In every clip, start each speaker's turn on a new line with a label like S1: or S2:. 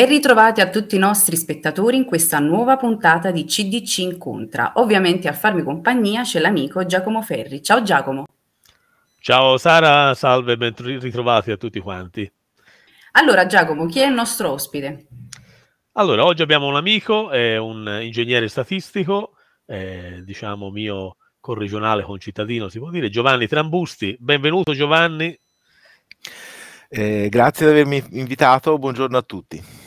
S1: Ben ritrovati a tutti i nostri spettatori in questa nuova puntata di CDC Incontra. Ovviamente a farmi compagnia c'è l'amico Giacomo Ferri. Ciao Giacomo.
S2: Ciao Sara, salve, ben ritrovati a tutti quanti.
S1: Allora Giacomo, chi è il nostro ospite?
S2: Allora, oggi abbiamo un amico, è un ingegnere statistico, eh, diciamo mio corregionale concittadino, si può dire, Giovanni Trambusti. Benvenuto Giovanni.
S3: Eh, grazie di avermi invitato, buongiorno a tutti.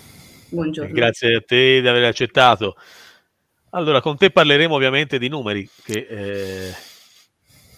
S1: Buongiorno. Eh, grazie
S2: a te di aver accettato. Allora, con te parleremo ovviamente di numeri che eh,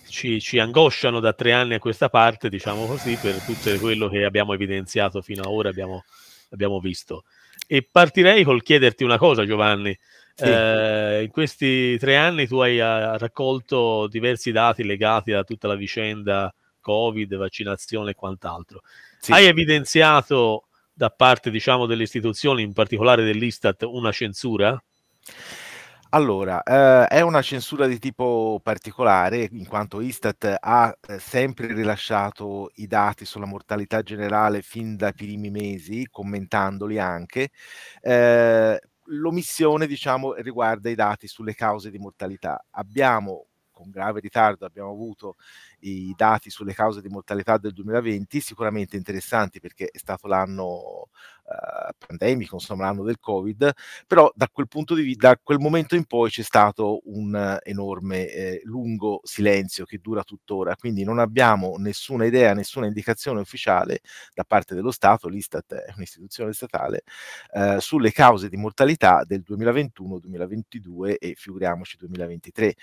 S2: ci, ci, angosciano da tre anni a questa parte, diciamo così, per tutto quello che abbiamo evidenziato fino ad ora, abbiamo, abbiamo visto. E partirei col chiederti una cosa, Giovanni. Sì. Eh, in questi tre anni tu hai eh, raccolto diversi dati legati a tutta la vicenda Covid, vaccinazione e quant'altro. Sì. Hai evidenziato da parte diciamo, delle istituzioni, in particolare dell'Istat, una censura?
S3: Allora, eh, è una censura di tipo particolare, in quanto Istat ha eh, sempre rilasciato i dati sulla mortalità generale fin dai primi mesi, commentandoli anche. Eh, l'omissione, diciamo, riguarda i dati sulle cause di mortalità. Abbiamo con grave ritardo abbiamo avuto i dati sulle cause di mortalità del 2020, sicuramente interessanti perché è stato l'anno eh, pandemico, insomma l'anno del Covid, però da quel punto di vista, da quel momento in poi c'è stato un enorme, eh, lungo silenzio che dura tuttora, quindi non abbiamo nessuna idea, nessuna indicazione ufficiale da parte dello Stato, l'Istat è un'istituzione statale, eh, sulle cause di mortalità del 2021, 2022 e figuriamoci 2023.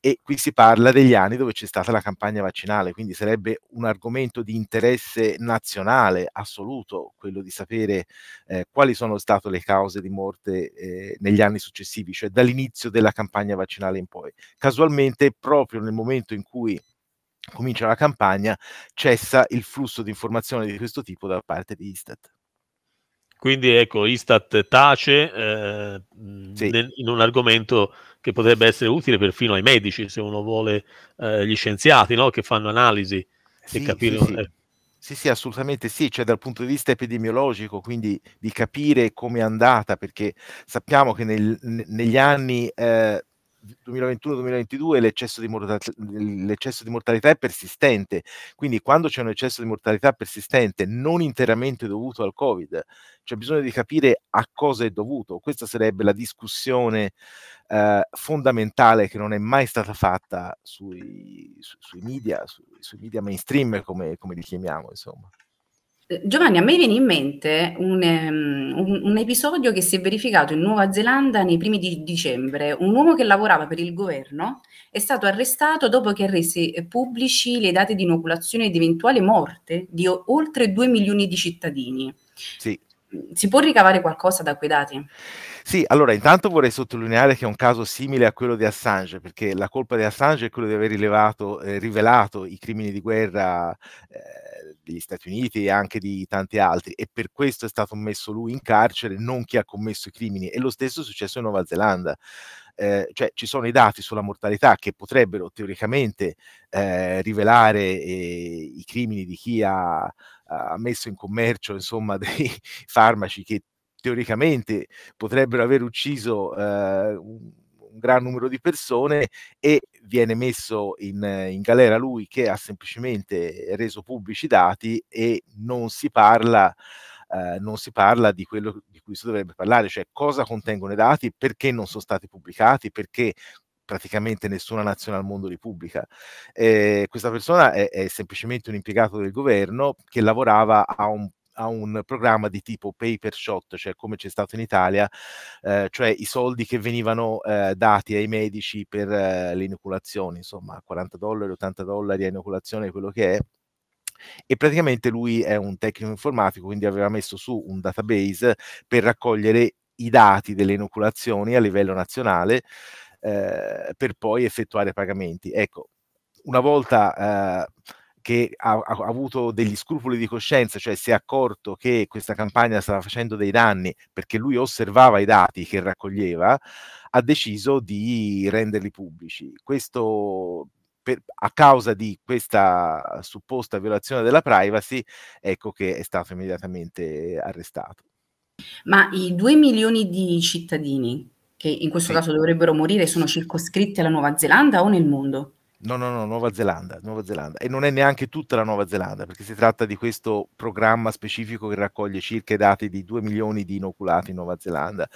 S3: E qui si parla degli anni dove c'è stata la campagna vaccinale, quindi sarebbe un argomento di interesse nazionale assoluto quello di sapere eh, quali sono state le cause di morte eh, negli anni successivi, cioè dall'inizio della campagna vaccinale in poi. Casualmente, proprio nel momento in cui comincia la campagna, cessa il flusso di informazioni di questo tipo da parte di Istat.
S2: Quindi ecco, Istat tace eh, mm, sì. in un argomento che potrebbe essere utile perfino ai medici, se uno vuole, eh, gli scienziati no? che fanno analisi sì, e capire... Sì, eh,
S3: sì, sì, assolutamente sì, cioè dal punto di vista epidemiologico, quindi di capire come è andata, perché sappiamo che nel, negli anni eh, 2021-2022 l'eccesso di, mortalità, l'eccesso di mortalità è persistente, quindi quando c'è un eccesso di mortalità persistente non interamente dovuto al Covid, c'è bisogno di capire a cosa è dovuto. Questa sarebbe la discussione eh, fondamentale che non è mai stata fatta sui, su, sui media, su, sui media mainstream come, come li chiamiamo, insomma.
S1: Giovanni, a me viene in mente un, ehm, un, un, episodio che si è verificato in Nuova Zelanda nei primi di dicembre. Un uomo che lavorava per il governo è stato arrestato dopo che ha reso eh, pubblici le date di inoculazione ed eventuale morte di oltre 2 milioni di cittadini. Sì. Si può ricavare qualcosa da quei dati?
S3: Sì, allora intanto vorrei sottolineare che è un caso simile a quello di Assange, perché la colpa di Assange è quella di aver rilevato, eh, rivelato i crimini di guerra eh, degli Stati Uniti e anche di tanti altri e per questo è stato messo lui in carcere, non chi ha commesso i crimini. E lo stesso è successo in Nuova Zelanda. Eh, cioè ci sono i dati sulla mortalità che potrebbero teoricamente eh, rivelare eh, i crimini di chi ha, ha messo in commercio insomma, dei farmaci che teoricamente potrebbero aver ucciso eh, un, un gran numero di persone e viene messo in, in, galera lui che ha semplicemente reso pubblici i dati e non si parla eh, non si parla di quello di cui si dovrebbe parlare, cioè cosa contengono i dati, perché non sono stati pubblicati, perché praticamente nessuna nazione al mondo li Eh, questa persona è, è, semplicemente un impiegato del governo che lavorava a un a un programma di tipo paper shot, cioè come c'è stato in Italia, eh, cioè i soldi che venivano eh, dati ai medici per eh, le inoculazioni, insomma 40 dollari, 80 dollari a inoculazione, quello che è. E praticamente lui è un tecnico informatico, quindi aveva messo su un database per raccogliere i dati delle inoculazioni a livello nazionale eh, per poi effettuare pagamenti. Ecco, una volta eh, che ha, ha, avuto degli scrupoli di coscienza, cioè si è accorto che questa campagna stava facendo dei danni perché lui osservava i dati che raccoglieva, ha deciso di renderli pubblici. Questo per, a causa di questa supposta violazione della privacy, ecco che è stato immediatamente arrestato.
S1: Ma i due milioni di cittadini che in questo sì. caso dovrebbero morire sono circoscritti alla Nuova Zelanda o nel mondo?
S3: No, no, no, Nuova Zelanda, Nuova Zelanda. E non è neanche tutta la Nuova Zelanda, perché si tratta di questo programma specifico che raccoglie circa i dati di 2 milioni di inoculati in Nuova Zelanda.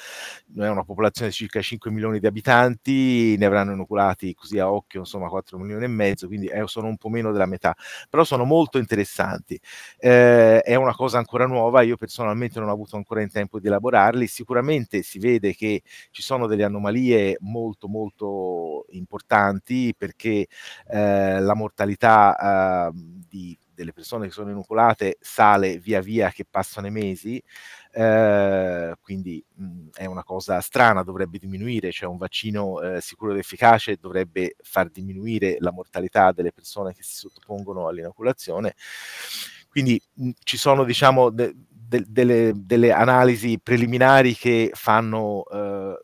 S3: Noi abbiamo una popolazione di circa 5 milioni di abitanti, ne avranno inoculati così a occhio, insomma, 4 milioni e mezzo, quindi eh, sono un po' meno della metà. Però sono molto interessanti. Eh, è una cosa ancora nuova, io personalmente non ho avuto ancora in tempo di elaborarli. Sicuramente si vede che ci sono delle anomalie molto, molto importanti perché eh, la mortalità ehm, di, delle persone che sono inoculate sale via via che passano i mesi, eh, quindi mh, mm, è una cosa strana, dovrebbe diminuire, cioè un vaccino eh, sicuro ed efficace dovrebbe far diminuire la mortalità delle persone che si sottopongono all'inoculazione. Quindi mh, mm, ci sono diciamo, de- de- delle, delle, analisi preliminari che fanno eh,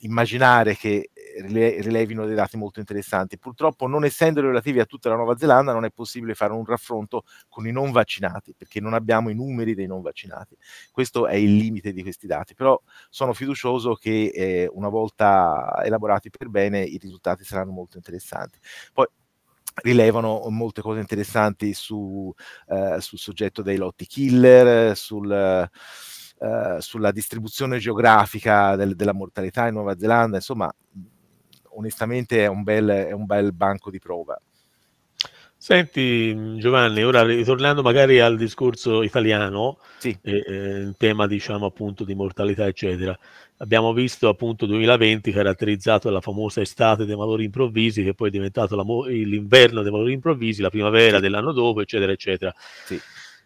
S3: immaginare che rilevino dei dati molto interessanti. Purtroppo, non essendo relativi a tutta la Nuova Zelanda, non è possibile fare un raffronto con i non vaccinati, perché non abbiamo i numeri dei non vaccinati. Questo è il limite di questi dati, però sono fiducioso che eh, una volta elaborati per bene i risultati saranno molto interessanti. Poi, rilevano molte cose interessanti su, eh, sul soggetto dei lotti killer, sul... Uh, sulla distribuzione geografica del, della mortalità in Nuova Zelanda, insomma onestamente è un, bel, è un bel banco di prova.
S2: Senti Giovanni, ora ritornando magari al discorso italiano, sì. eh, eh in tema diciamo appunto di mortalità eccetera, abbiamo visto appunto 2020 caratterizzato dalla famosa estate dei valori improvvisi che poi è diventato l'inverno dei valori improvvisi, la primavera sì. dell'anno dopo eccetera eccetera. Sì.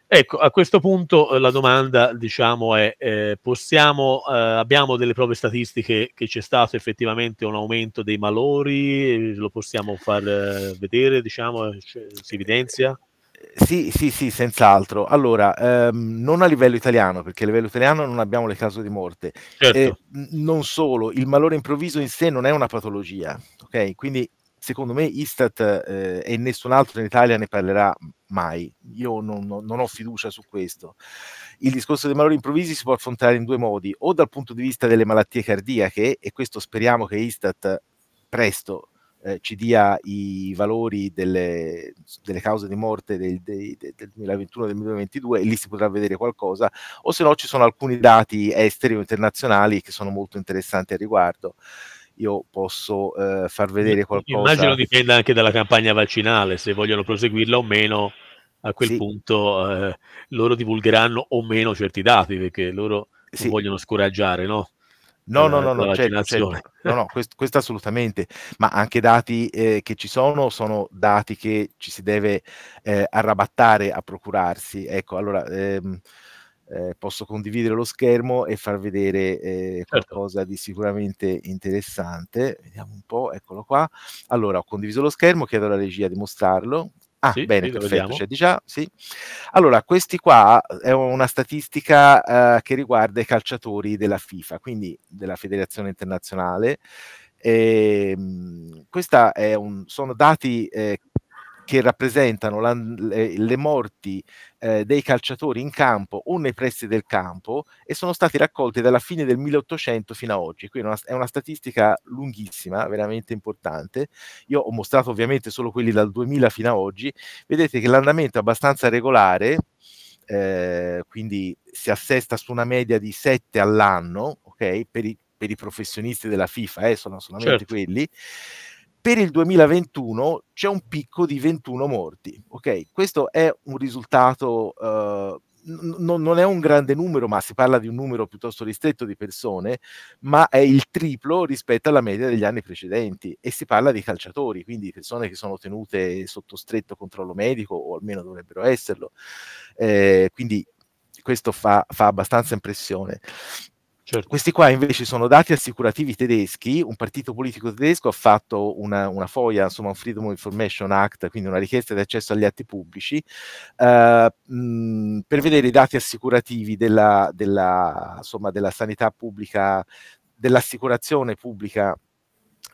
S2: Ecco, a questo punto eh, la domanda, diciamo, è eh, possiamo, eh, abbiamo delle prove statistiche che c'è stato effettivamente un aumento dei malori, lo
S3: possiamo far eh, vedere, diciamo, eh, si evidenzia? Sì, sì, sì, senz'altro. Allora, ehm, non a livello italiano, perché a livello italiano non abbiamo le cause di morte. Certo. Eh, non solo, il malore improvviso in sé non è una patologia, ok? Quindi secondo me Istat eh, e nessun altro in Italia ne parlerà mai. Io non, non, ho fiducia su questo. Il discorso dei malori improvvisi si può affrontare in due modi, o dal punto di vista delle malattie cardiache, e questo speriamo che Istat presto eh, ci dia i valori delle, delle cause di morte del, del, del 2021 del 2022 e lì si potrà vedere qualcosa, o se no ci sono alcuni dati esteri o internazionali che sono molto interessanti al riguardo io posso eh, far vedere qualcosa. Immagino
S2: dipenda anche dalla campagna vaccinale, se vogliono proseguirla o meno, a quel sì. punto eh, loro divulgheranno o meno certi dati, perché loro sì. vogliono scoraggiare, no? No, no, eh, no, no, certo, certo.
S3: no, no questo, questo, assolutamente, ma anche dati eh, che ci sono sono dati che ci si deve eh, arrabattare a procurarsi. Ecco, allora... Ehm, eh, posso condividere lo schermo e far vedere eh, certo. qualcosa di sicuramente interessante. Vediamo un po', eccolo qua. Allora, ho condiviso lo schermo, chiedo alla regia di mostrarlo. Ah, sì, bene, perfetto, c'è di già, sì. Allora, questi qua eh, è una statistica eh, che riguarda i calciatori della FIFA, quindi della Federazione Internazionale. E, ehm, mh, questa un, sono dati eh, che rappresentano la, le, le, morti eh, dei calciatori in campo o nei pressi del campo e sono stati raccolti dalla fine del 1800 fino ad oggi. Quindi una, è una statistica lunghissima, veramente importante. Io ho mostrato ovviamente solo quelli dal 2000 fino ad oggi. Vedete che l'andamento è abbastanza regolare, eh, quindi si assesta su una media di 7 all'anno, ok? Per i, per i professionisti della FIFA, eh, sono solamente certo. quelli per il 2021 c'è un picco di 21 morti. Ok, questo è un risultato, eh, non è un grande numero, ma si parla di un numero piuttosto ristretto di persone, ma è il triplo rispetto alla media degli anni precedenti e si parla di calciatori, quindi persone che sono tenute sotto stretto controllo medico o almeno dovrebbero esserlo. Eh, quindi questo fa, fa abbastanza impressione. Certo. Questi qua invece sono dati assicurativi tedeschi, un partito politico tedesco ha fatto una, una FOIA, insomma un Freedom of Information Act, quindi una richiesta di accesso agli atti pubblici, eh, mh, per vedere i dati assicurativi della, della, insomma, della sanità pubblica, dell'assicurazione pubblica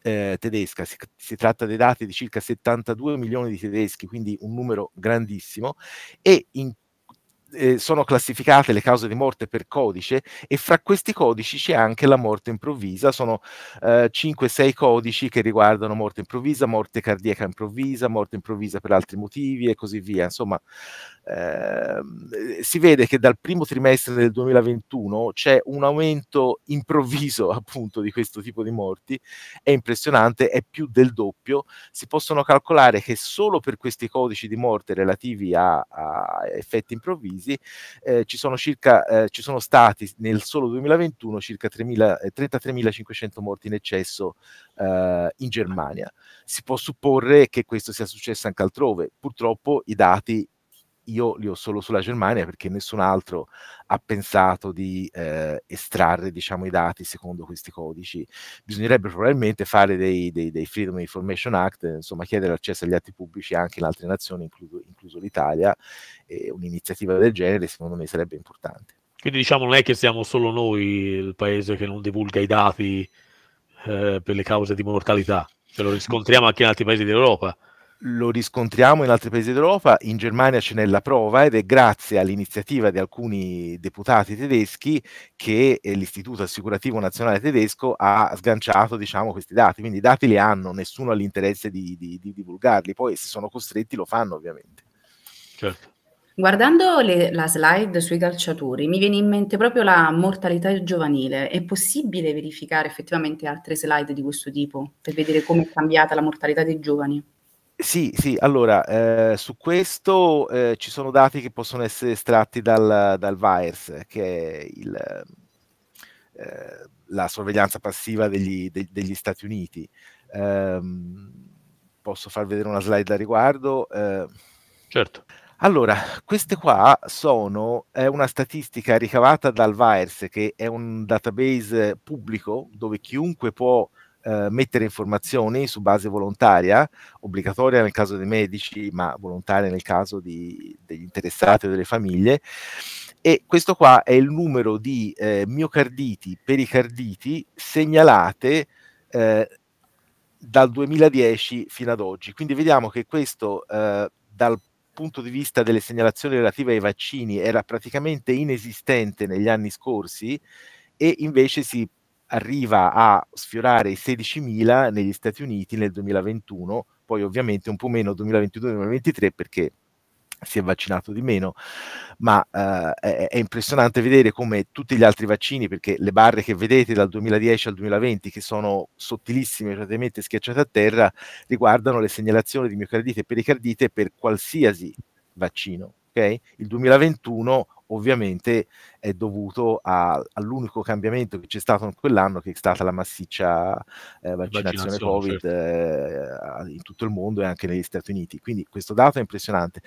S3: eh, tedesca, si, si, tratta dei dati di circa 72 milioni di tedeschi, quindi un numero grandissimo, e in eh, sono classificate le cause di morte per codice e fra questi codici c'è anche la morte improvvisa, sono eh, 5-6 codici che riguardano morte improvvisa, morte cardiaca improvvisa, morte improvvisa per altri motivi e così via. Insomma, eh, si vede che dal primo trimestre del 2021 c'è un aumento improvviso appunto di questo tipo di morti, è impressionante, è più del doppio, si possono calcolare che solo per questi codici di morte relativi a, a effetti improvvisi crisi, eh, ci, sono circa, eh, ci sono stati nel solo 2021 circa 33.500 eh, morti in eccesso eh, in Germania. Si può supporre che questo sia successo anche altrove, purtroppo i dati io li ho solo sulla Germania perché nessun altro ha pensato di eh, estrarre diciamo, i dati secondo questi codici. Bisognerebbe probabilmente fare dei, dei, dei Freedom Information Act, insomma chiedere accesso agli atti pubblici anche in altre nazioni, incluso, incluso l'Italia, e un'iniziativa del genere secondo me sarebbe importante.
S2: Quindi diciamo non è che siamo solo noi il paese che non divulga i dati eh, per le cause di mortalità, ce lo riscontriamo anche in
S3: altri paesi d'Europa lo riscontriamo in altri paesi d'Europa, in Germania ce n'è la prova ed è grazie all'iniziativa di alcuni deputati tedeschi che eh, l'Istituto Assicurativo Nazionale Tedesco ha sganciato diciamo, questi dati, quindi i dati li hanno, nessuno ha l'interesse di, di, di divulgarli, poi se sono costretti lo fanno ovviamente.
S1: Certo. Guardando le, la slide sui calciatori mi viene in mente proprio la mortalità giovanile. È possibile verificare effettivamente altre slide di questo tipo per vedere come è cambiata la mortalità dei giovani?
S3: Sì, sì, allora eh, su questo eh, ci sono dati che possono essere estratti dal, dal VAERS, che è il, eh, la sorveglianza passiva degli, de, degli Stati Uniti. Ehm, posso far vedere una slide a riguardo? Eh, certo. Allora, queste qua sono è una statistica ricavata dal VAERS, che è un database pubblico dove chiunque può eh, mettere informazioni su base volontaria, obbligatoria nel caso dei medici, ma volontaria nel caso di, degli interessati o delle famiglie. E questo qua è il numero di eh, miocarditi, pericarditi segnalate eh, dal 2010 fino ad oggi. Quindi vediamo che questo eh, dal punto di vista delle segnalazioni relative ai vaccini era praticamente inesistente negli anni scorsi e invece si arriva a sfiorare i 16.000 negli Stati Uniti nel 2021, poi ovviamente un po' meno 2022-2023 perché si è vaccinato di meno, ma eh, è, impressionante vedere come tutti gli altri vaccini, perché le barre che vedete dal 2010 al 2020, che sono sottilissime, praticamente schiacciate a terra, riguardano le segnalazioni di miocardite e pericardite per qualsiasi vaccino. Okay? Il 2021 ovviamente è dovuto a, all'unico cambiamento che c'è stato in quell'anno che è stata la massiccia eh, vaccinazione, Covid certo. eh, in tutto il mondo e anche negli Stati Uniti. Quindi questo dato è impressionante.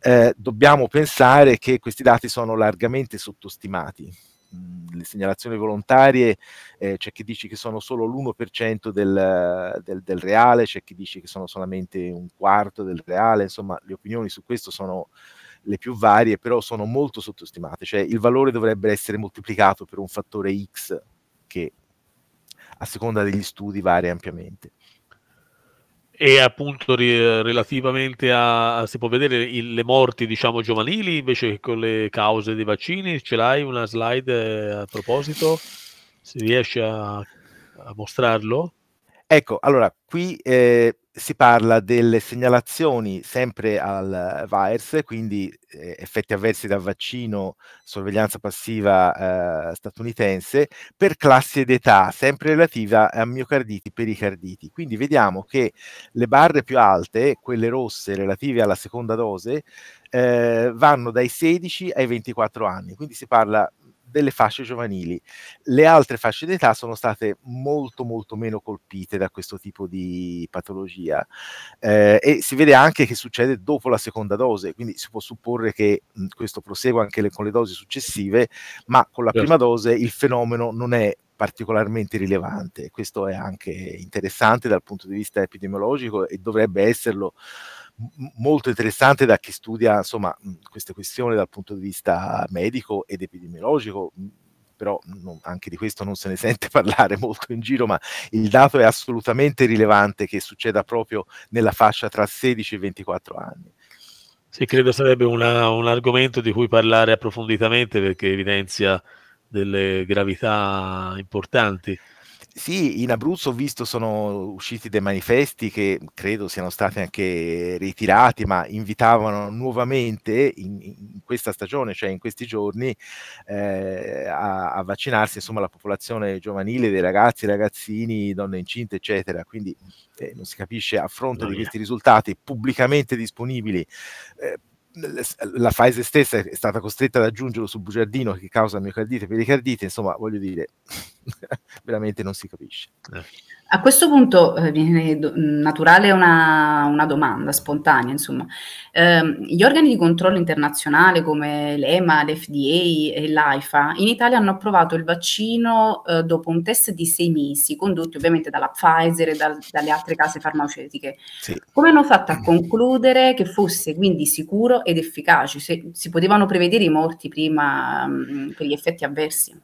S3: Eh, dobbiamo pensare che questi dati sono largamente sottostimati. Mm, le segnalazioni volontarie, eh, c'è chi dice che sono solo l'1% del, del, del reale, c'è chi dice che sono solamente un quarto del reale, insomma le opinioni su questo sono, le più varie, però sono molto sottostimate, cioè il valore dovrebbe essere moltiplicato per un fattore X che a seconda degli studi varia ampiamente.
S2: E appunto ri- relativamente a, si può vedere il, le morti diciamo giovanili invece con le cause dei vaccini, ce l'hai una slide eh, a proposito? Si riesce a, a mostrarlo?
S3: Ecco, allora qui eh, si parla delle segnalazioni sempre al VIRS, quindi eh, effetti avversi da vaccino, sorveglianza passiva eh, statunitense, per classi d'età, sempre relativa a miocarditi e pericarditi. Quindi vediamo che le barre più alte, quelle rosse relative alla seconda dose, eh, vanno dai 16 ai 24 anni, quindi si parla delle fasce giovanili. Le altre fasce d'età sono state molto molto meno colpite da questo tipo di patologia eh, e si vede anche che succede dopo la seconda dose, quindi si può supporre che mh, questo prosegua anche le, con le dosi successive, ma con la certo. prima dose il fenomeno non è particolarmente rilevante. Questo è anche interessante dal punto di vista epidemiologico e dovrebbe esserlo molto interessante da chi studia insomma, queste questioni dal punto di vista medico ed epidemiologico però non, anche di questo non se ne sente parlare molto in giro, ma il dato è assolutamente rilevante che succeda proprio nella fascia tra 16 e 24 anni.
S2: Sì, credo sarebbe una, un argomento di cui parlare approfonditamente perché evidenzia delle gravità
S3: importanti. Sì, in Abruzzo ho visto sono usciti dei manifesti che credo siano stati anche ritirati, ma invitavano nuovamente in, in questa stagione, cioè in questi giorni, eh, a, a, vaccinarsi insomma, la popolazione giovanile dei ragazzi, ragazzini, donne incinte, eccetera. Quindi eh, non si capisce a fronte di questi risultati pubblicamente disponibili. Eh, la Pfizer stessa è stata costretta ad aggiungerlo sul bugiardino che causa miocardite e pericardite, insomma, voglio dire, veramente non si capisce. Eh.
S1: A questo punto eh, viene naturale una, una, domanda spontanea, insomma. Eh, gli organi di controllo internazionale come l'EMA, l'FDA e l'AIFA in Italia hanno approvato il vaccino eh, dopo un test di sei mesi, condotti ovviamente dalla Pfizer e da, dalle altre case farmaceutiche. Sì. Come hanno fatto a concludere che fosse quindi sicuro ed efficace? Se, si potevano prevedere i morti prima mh, mm, per gli effetti avversi?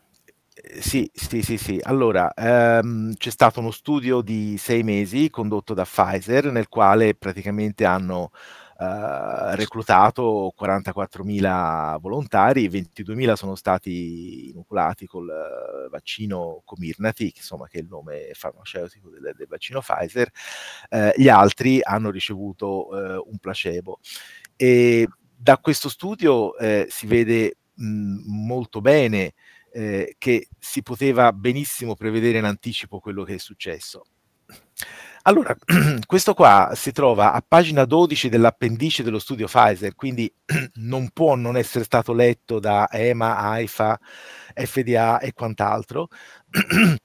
S3: Sì, sì, sì, sì. Allora, ehm, c'è stato uno studio di sei mesi condotto da Pfizer nel quale praticamente hanno eh, reclutato 44.000 volontari, 22.000 sono stati inoculati col eh, vaccino Comirnaty, che, insomma, che è il nome farmaceutico del, del vaccino Pfizer, eh, gli altri hanno ricevuto eh, un placebo. E da questo studio eh, si vede mh, molto bene eh, che si poteva benissimo prevedere in anticipo quello che è successo. Allora, questo qua si trova a pagina 12 dell'appendice dello studio Pfizer, quindi non può non essere stato letto da EMA, AIFA, FDA e quant'altro.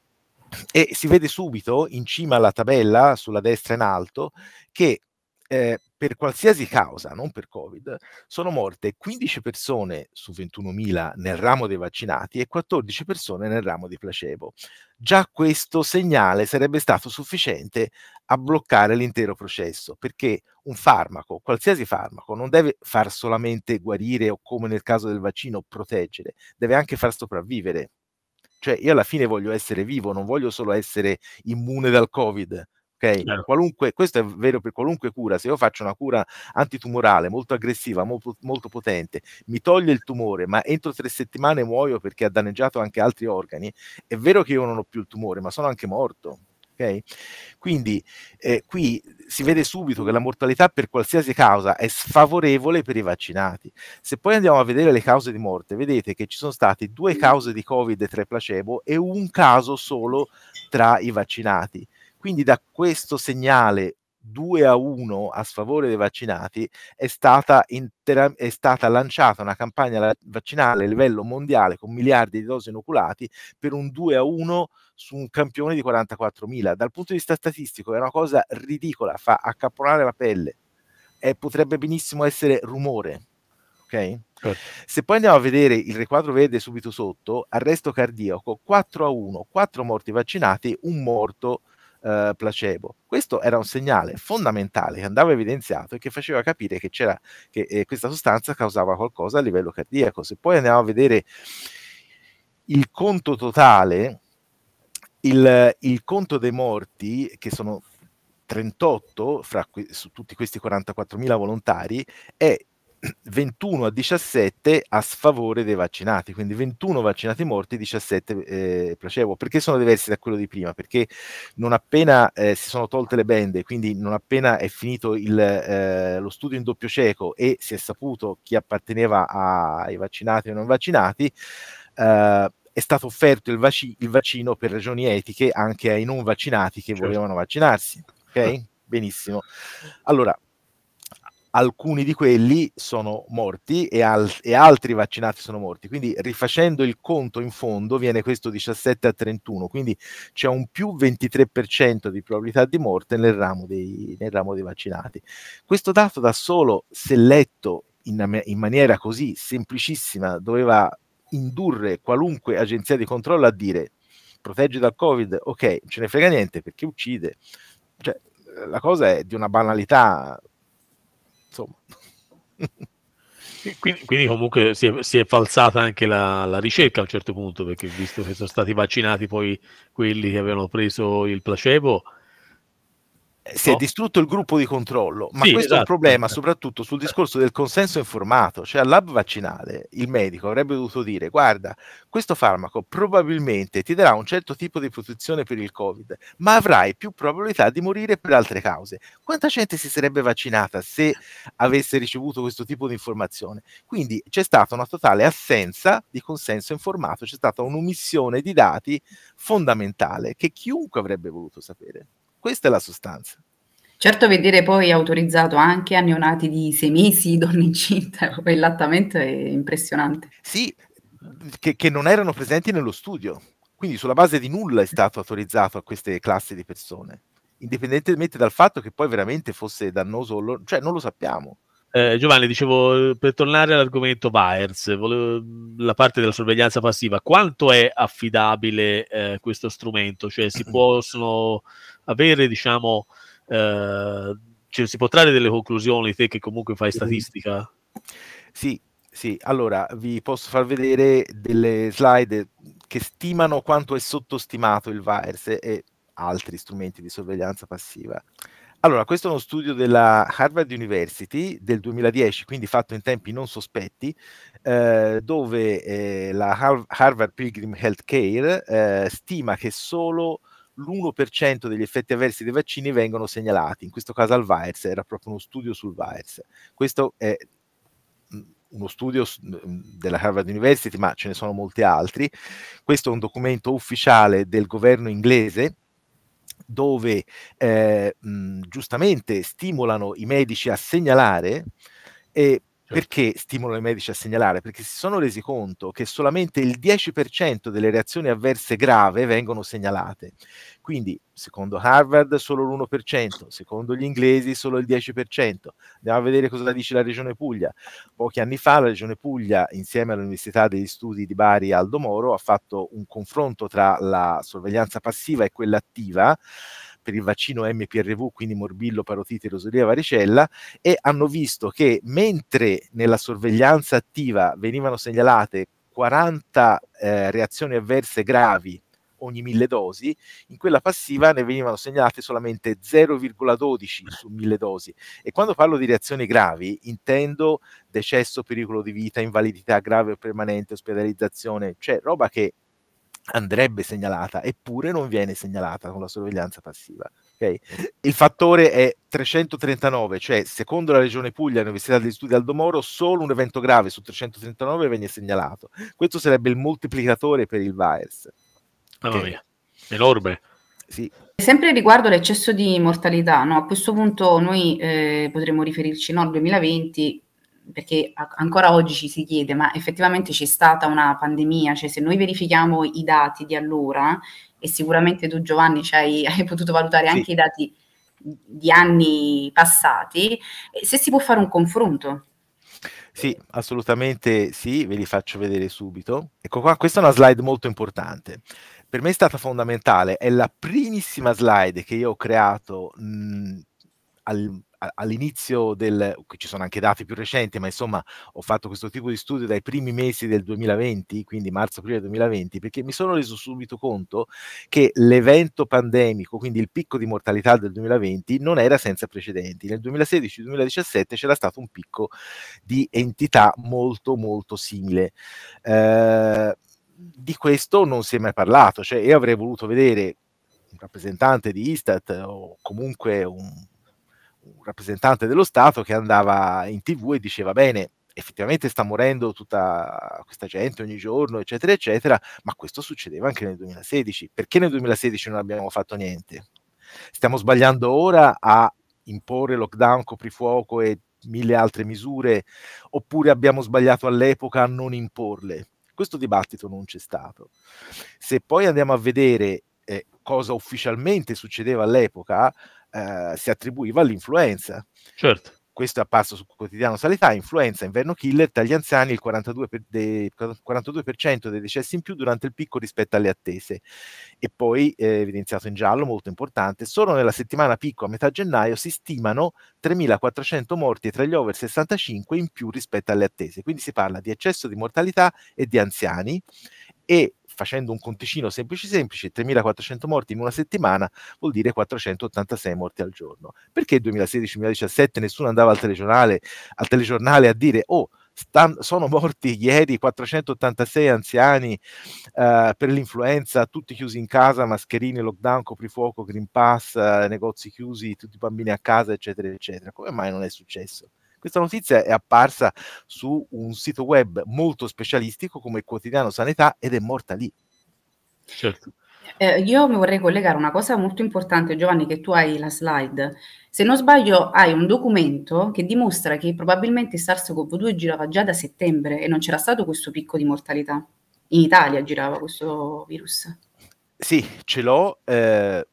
S3: E si vede subito in cima alla tabella, sulla destra in alto, che eh, per qualsiasi causa, non per Covid, sono morte 15 persone su 21.000 nel ramo dei vaccinati e 14 persone nel ramo di placebo. Già questo segnale sarebbe stato sufficiente a bloccare l'intero processo, perché un farmaco, qualsiasi farmaco, non deve far solamente guarire o come nel caso del vaccino proteggere, deve anche far sopravvivere. Cioè io alla fine voglio essere vivo, non voglio solo essere immune dal Covid, ok? Certo. Qualunque, questo è vero per qualunque cura, se io faccio una cura antitumorale molto aggressiva, molto, molto potente, mi toglie il tumore, ma entro tre settimane muoio perché ha danneggiato anche altri organi, è vero che io non ho più il tumore, ma sono anche morto. Okay? Quindi eh, qui si vede subito che la mortalità per qualsiasi causa è sfavorevole per i vaccinati. Se poi andiamo a vedere le cause di morte, vedete che ci sono state due cause di Covid tra i placebo e un caso solo tra i vaccinati. Quindi da questo segnale 2 a 1 a sfavore dei vaccinati è stata, intera- è stata, lanciata una campagna vaccinale a livello mondiale con miliardi di dosi inoculati per un 2 a 1 su un campione di 44.000. Dal punto di vista statistico è una cosa ridicola, fa accapponare la pelle e potrebbe benissimo essere rumore. Okay? Certo. Se poi andiamo a vedere il riquadro verde subito sotto, arresto cardiaco 4 a 1, 4 morti vaccinati, un morto eh, placebo. Questo era un segnale fondamentale che andava evidenziato e che faceva capire che, che eh, questa sostanza causava qualcosa a livello cardiaco. Se poi andiamo a vedere il conto totale, il, il conto dei morti, che sono 38 fra, su tutti questi 44.000 volontari, è 21 a 17 a sfavore dei vaccinati, quindi 21 vaccinati morti, 17 eh, placebo. Perché sono diversi da quello di prima? Perché non appena eh, si sono tolte le bende, quindi non appena è finito il, eh, lo studio in doppio cieco e si è saputo chi apparteneva ai vaccinati o non vaccinati, eh, è stato offerto il, vac- il, vaccino per ragioni etiche anche ai non vaccinati che certo. volevano vaccinarsi. Ok? Benissimo. Allora, alcuni di quelli sono morti e, al- e, altri vaccinati sono morti. Quindi rifacendo il conto in fondo viene questo 17 a 31, quindi c'è un più 23% di probabilità di morte nel ramo dei, nel ramo dei vaccinati. Questo dato da solo, se letto in, in maniera così semplicissima, doveva indurre qualunque agenzia di controllo a dire protegge dal Covid, ok, ce ne frega niente perché uccide. Cioè, la cosa è di una banalità insomma.
S2: Quindi, quindi, comunque si è, si è falsata anche la, la, ricerca a un certo punto, perché visto che sono stati vaccinati poi
S3: quelli che avevano preso il placebo, si è distrutto il gruppo di controllo, ma sì, questo esatto. è un esatto, problema esatto. soprattutto sul discorso del consenso informato, cioè al lab vaccinale il medico avrebbe dovuto dire guarda, questo farmaco probabilmente ti darà un certo tipo di protezione per il Covid, ma avrai più probabilità di morire per altre cause. Quanta gente si sarebbe vaccinata se avesse ricevuto questo tipo di informazione? Quindi c'è stata una totale assenza di consenso informato, c'è stata un'omissione di dati fondamentale che chiunque avrebbe voluto sapere. Questa è la sostanza.
S1: Certo vedere poi autorizzato anche a neonati di sei mesi, donne incinte, quell'attamento è impressionante. Sì,
S3: che, che non erano presenti nello studio, quindi sulla base di nulla è stato autorizzato a queste classi di persone, indipendentemente dal fatto che poi veramente fosse dannoso, cioè non lo sappiamo.
S2: Eh, Giovanni, dicevo, per tornare all'argomento Byers, la parte della sorveglianza passiva, quanto è affidabile eh, questo strumento? Cioè si possono avere, diciamo, eh, cioè, si può trarre delle
S3: conclusioni te che comunque
S2: fai statistica?
S3: Sì, sì, allora vi posso far vedere delle slide che stimano quanto è sottostimato il virus e altri strumenti di sorveglianza passiva. Allora, questo è uno studio della Harvard University del 2010, quindi fatto in tempi non sospetti, eh, dove eh, la Harvard Pilgrim Healthcare eh, stima che solo l'1% degli effetti avversi dei vaccini vengono segnalati, in questo caso al virus, era proprio uno studio sul virus. Questo è mm, uno studio mm, mm, della Harvard University, ma ce ne sono molti altri. Questo è un documento ufficiale del governo inglese dove eh, mh, giustamente stimolano i medici a segnalare e Certo. Perché stimolano i medici a segnalare? Perché si sono resi conto che solamente il 10% delle reazioni avverse grave vengono segnalate. Quindi, secondo Harvard, solo l'1%, secondo gli inglesi, solo il 10%. Andiamo a vedere cosa dice la Regione Puglia. Pochi anni fa la Regione Puglia, insieme all'Università degli Studi di Bari Aldo Moro, ha fatto un confronto tra la sorveglianza passiva e quella attiva per il vaccino MPRV, quindi morbillo, parotite, rosolia, varicella, e hanno visto che mentre nella sorveglianza attiva venivano segnalate 40 eh, reazioni avverse gravi ogni mille dosi, in quella passiva ne venivano segnalate solamente 0,12 su mille dosi. E quando parlo di reazioni gravi, intendo decesso, pericolo di vita, invalidità grave o permanente, ospedalizzazione, cioè roba che andrebbe segnalata, eppure non viene segnalata con la sorveglianza passiva. Okay? Il fattore è 339, cioè secondo la Regione Puglia, l'Università degli Studi Aldo Moro, solo un evento grave su 339 viene segnalato. Questo sarebbe il moltiplicatore per il virus. Mamma okay. mia, enorme. Sì.
S1: Sempre riguardo l'eccesso di mortalità, no? a questo punto noi eh, potremmo riferirci no, al 2020 perché ancora oggi ci si chiede, ma effettivamente c'è stata una pandemia, cioè se noi verifichiamo i dati di allora, e sicuramente tu Giovanni hai, hai potuto valutare sì. anche i dati di anni passati, se si può fare un confronto.
S3: Sì, assolutamente sì, ve li faccio vedere subito. Ecco qua, questa è una slide molto importante. Per me è stata fondamentale, è la primissima slide che io ho creato mh, al, all'inizio del, ci sono anche dati più recenti, ma insomma ho fatto questo tipo di studio dai primi mesi del 2020, quindi marzo-aprile 2020, perché mi sono reso subito conto che l'evento pandemico, quindi il picco di mortalità del 2020, non era senza precedenti. Nel 2016-2017 c'era stato un picco di entità molto molto simile. Eh, di questo non si è mai parlato, cioè io avrei voluto vedere un rappresentante di Istat o comunque un un rappresentante dello Stato che andava in tv e diceva bene, effettivamente sta morendo tutta questa gente ogni giorno, eccetera, eccetera, ma questo succedeva anche nel 2016. Perché nel 2016 non abbiamo fatto niente? Stiamo sbagliando ora a imporre lockdown, coprifuoco e mille altre misure, oppure abbiamo sbagliato all'epoca a non imporle? Questo dibattito non c'è stato. Se poi andiamo a vedere eh, cosa ufficialmente succedeva all'epoca, eh, si attribuiva all'influenza. Certo. Questo è apparso sul quotidiano Sanità, influenza, inverno killer, tra gli anziani il 42%, per dei, 42% dei decessi in più durante il picco rispetto alle attese. E poi, eh, evidenziato in giallo, molto importante, solo nella settimana picco a metà gennaio si stimano 3.400 morti tra gli over 65 in più rispetto alle attese. Quindi si parla di eccesso di mortalità e di anziani e facendo un conticino semplice semplice, 3.400 morti in una settimana vuol dire 486 morti al giorno. Perché 2016-2017 nessuno andava al telegiornale, al telegiornale a dire oh, Stan- sono morti ieri 486 anziani uh, per l'influenza, tutti chiusi in casa, mascherine, lockdown, coprifuoco, green pass, uh, negozi chiusi, tutti i bambini a casa, eccetera, eccetera. Come mai non è successo? Questa notizia è apparsa su un sito web molto specialistico come Quotidiano Sanità ed è morta lì. Certo.
S1: Eh, io mi vorrei collegare a una cosa molto importante, Giovanni, che tu hai la slide. Se non sbaglio, hai un documento che dimostra che probabilmente SARS-CoV-2 girava già da settembre e non c'era stato questo picco di mortalità. In Italia girava questo virus. Sì,
S3: ce l'ho. Eh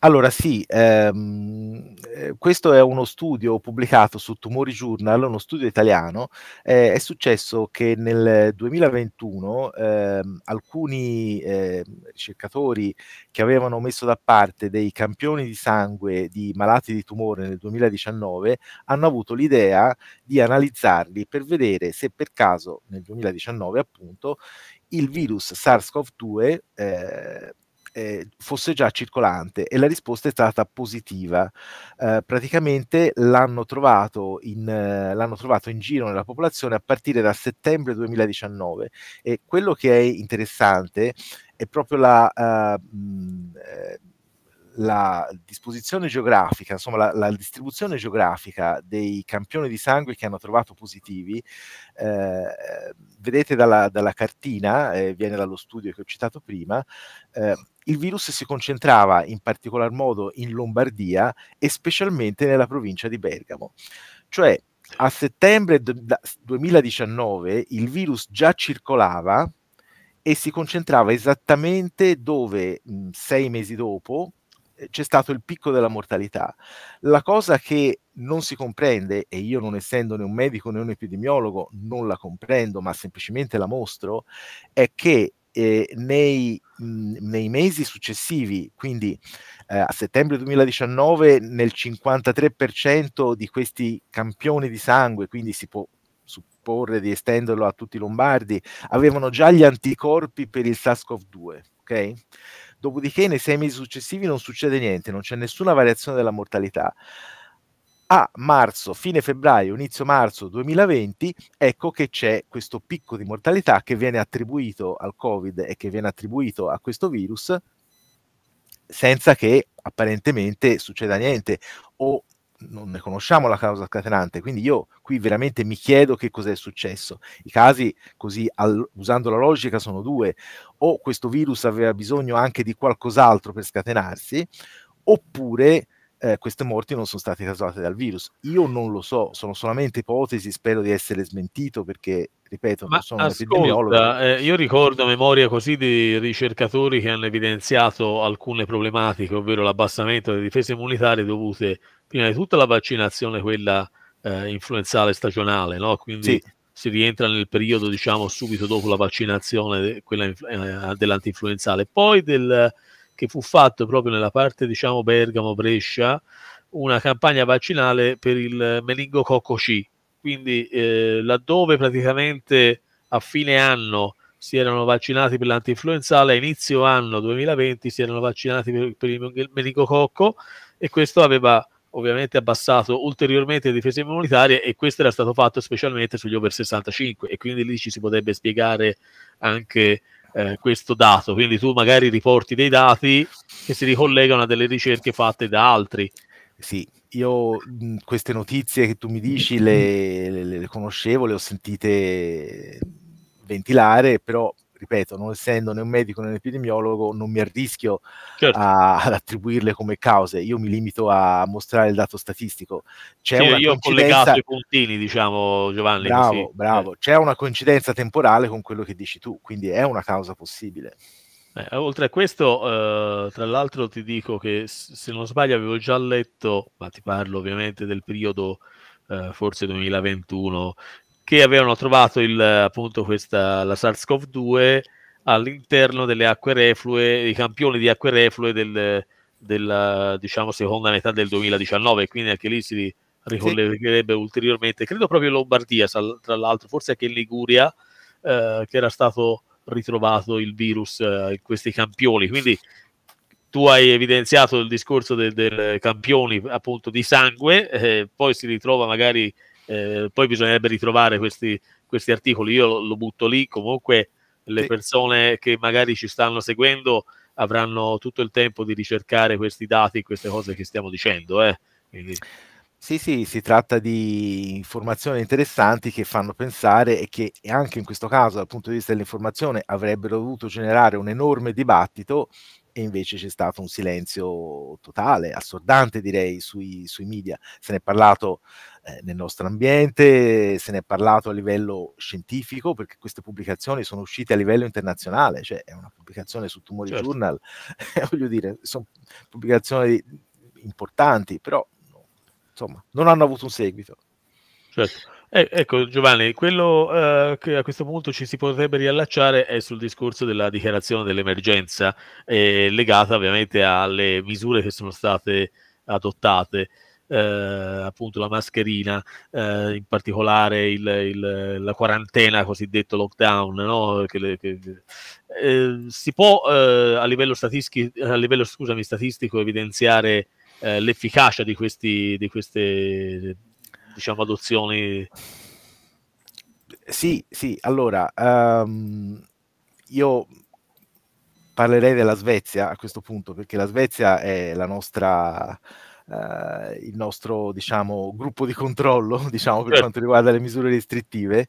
S3: allora sì, ehm, eh, questo è uno studio pubblicato su Tumori Journal, uno studio italiano. Eh, è successo che nel 2021 ehm, alcuni eh, ricercatori che avevano messo da parte dei campioni di sangue di malati di tumore nel 2019 hanno avuto l'idea di analizzarli per vedere se per caso nel 2019 appunto il virus SARS-CoV-2 eh, eh, fosse già circolante e la risposta è stata positiva. Eh, praticamente l'hanno trovato, in, eh, l'hanno trovato in giro nella popolazione a partire da settembre 2019 e quello che è interessante è proprio la... Uh, mh, eh, la disposizione geografica, insomma la, la, distribuzione geografica dei campioni di sangue che hanno trovato positivi, eh, vedete dalla, dalla cartina, eh, viene dallo studio che ho citato prima, eh, il virus si concentrava in particolar modo in Lombardia e specialmente nella provincia di Bergamo. Cioè a settembre 2019 il virus già circolava e si concentrava esattamente dove mh, sei mesi dopo c'è stato il picco della mortalità. La cosa che non si comprende, e io non essendo né un medico né un epidemiologo non la comprendo, ma semplicemente la mostro, è che eh, nei, mh, nei, mesi successivi, quindi eh, a settembre 2019, nel 53% di questi campioni di sangue, quindi si può supporre di estenderlo a tutti i lombardi, avevano già gli anticorpi per il SARS-CoV-2. Okay? dopodiché nei sei mesi successivi non succede niente, non c'è nessuna variazione della mortalità. A marzo, fine febbraio, inizio marzo 2020, ecco che c'è questo picco di mortalità che viene attribuito al Covid e che viene attribuito a questo virus senza che apparentemente succeda niente o non ne conosciamo la causa scatenante, quindi io qui veramente mi chiedo che cos'è successo. I casi, così al, usando la logica, sono due, o questo virus aveva bisogno anche di qualcos'altro per scatenarsi, oppure eh, queste morti non sono state causate dal virus. Io non lo so, sono solamente ipotesi, spero di essere smentito perché, ripeto, Ma non sono ascolta, un epidemiologo.
S2: Eh, io ricordo a memoria così di ricercatori che hanno evidenziato alcune problematiche, ovvero l'abbassamento delle difese immunitarie dovute a prima di tutto la vaccinazione quella eh, influenzale stagionale, no? quindi sì. si rientra nel periodo diciamo subito dopo la vaccinazione quella eh, dell'antinfluenzale, poi del, che fu fatto proprio nella parte diciamo Bergamo-Brescia una campagna vaccinale per il meningococco C, quindi eh, laddove praticamente a fine anno si erano vaccinati per l'antinfluenzale, a inizio anno 2020 si erano vaccinati per, per il meningococco e questo aveva ovviamente abbassato ulteriormente le difese immunitarie e questo era stato fatto specialmente sugli over 65 e quindi lì ci si potrebbe spiegare anche eh, questo dato. Quindi tu magari riporti dei dati che si ricollegano a delle ricerche fatte da altri. Sì,
S3: io mh, queste notizie che tu mi dici le, le, le conoscevo, le ho sentite ventilare, però ripeto, non essendo né un medico né un epidemiologo, non mi arrischio certo. a, ad attribuirle come cause, io mi limito a mostrare il dato statistico. C'è sì, una io coincidenza... ho collegato i
S2: puntini, diciamo Giovanni. Bravo, così.
S3: bravo, eh. c'è una coincidenza temporale con quello che dici tu, quindi è una causa possibile.
S2: Eh, oltre a questo, eh, tra l'altro ti dico che se non sbaglio avevo già letto, ma ti parlo ovviamente del periodo eh, forse 2021 che avevano trovato il, appunto questa, la SARS-CoV-2 all'interno delle acque reflue, i campioni di acque reflue del, della diciamo, seconda metà del 2019, quindi anche lì si ricollegherebbe sì. ulteriormente, credo proprio in Lombardia, tra l'altro, forse anche in Liguria, eh, che era stato ritrovato il virus eh, in questi campioni. Quindi tu hai evidenziato il discorso dei campioni appunto di sangue, eh, poi si ritrova magari eh, poi bisognerebbe ritrovare questi, questi articoli, io lo, lo, butto lì, comunque le persone che magari ci stanno seguendo avranno tutto il tempo di ricercare questi dati, queste cose che stiamo dicendo. Eh. Quindi...
S3: Sì, sì, si tratta di informazioni interessanti che fanno pensare e che anche in questo caso dal punto di vista dell'informazione avrebbero dovuto generare un enorme dibattito e invece c'è stato un silenzio totale, assordante direi, sui, sui media. Se ne è parlato eh, nel nostro ambiente, se ne è parlato a livello scientifico perché queste pubblicazioni sono uscite a livello internazionale, cioè è una pubblicazione su Tumori certo. Journal, voglio dire, sono pubblicazioni importanti, però insomma non hanno avuto un seguito.
S2: Certo. Eh, ecco Giovanni, quello eh, che a questo punto ci si potrebbe riallacciare è sul discorso della dichiarazione dell'emergenza, eh, legata ovviamente alle misure che sono state adottate eh, appunto la mascherina, eh, in particolare il, il, la quarantena, cosiddetto lockdown, no? che le, che, eh, si può eh, a livello, a livello scusami, statistico evidenziare eh, l'efficacia di, questi, di queste
S3: diciamo, adozioni? Sì, sì, allora um, io parlerei della Svezia a questo punto perché la Svezia è la nostra eh, il nostro diciamo, gruppo di controllo diciamo, per certo. quanto riguarda le misure restrittive.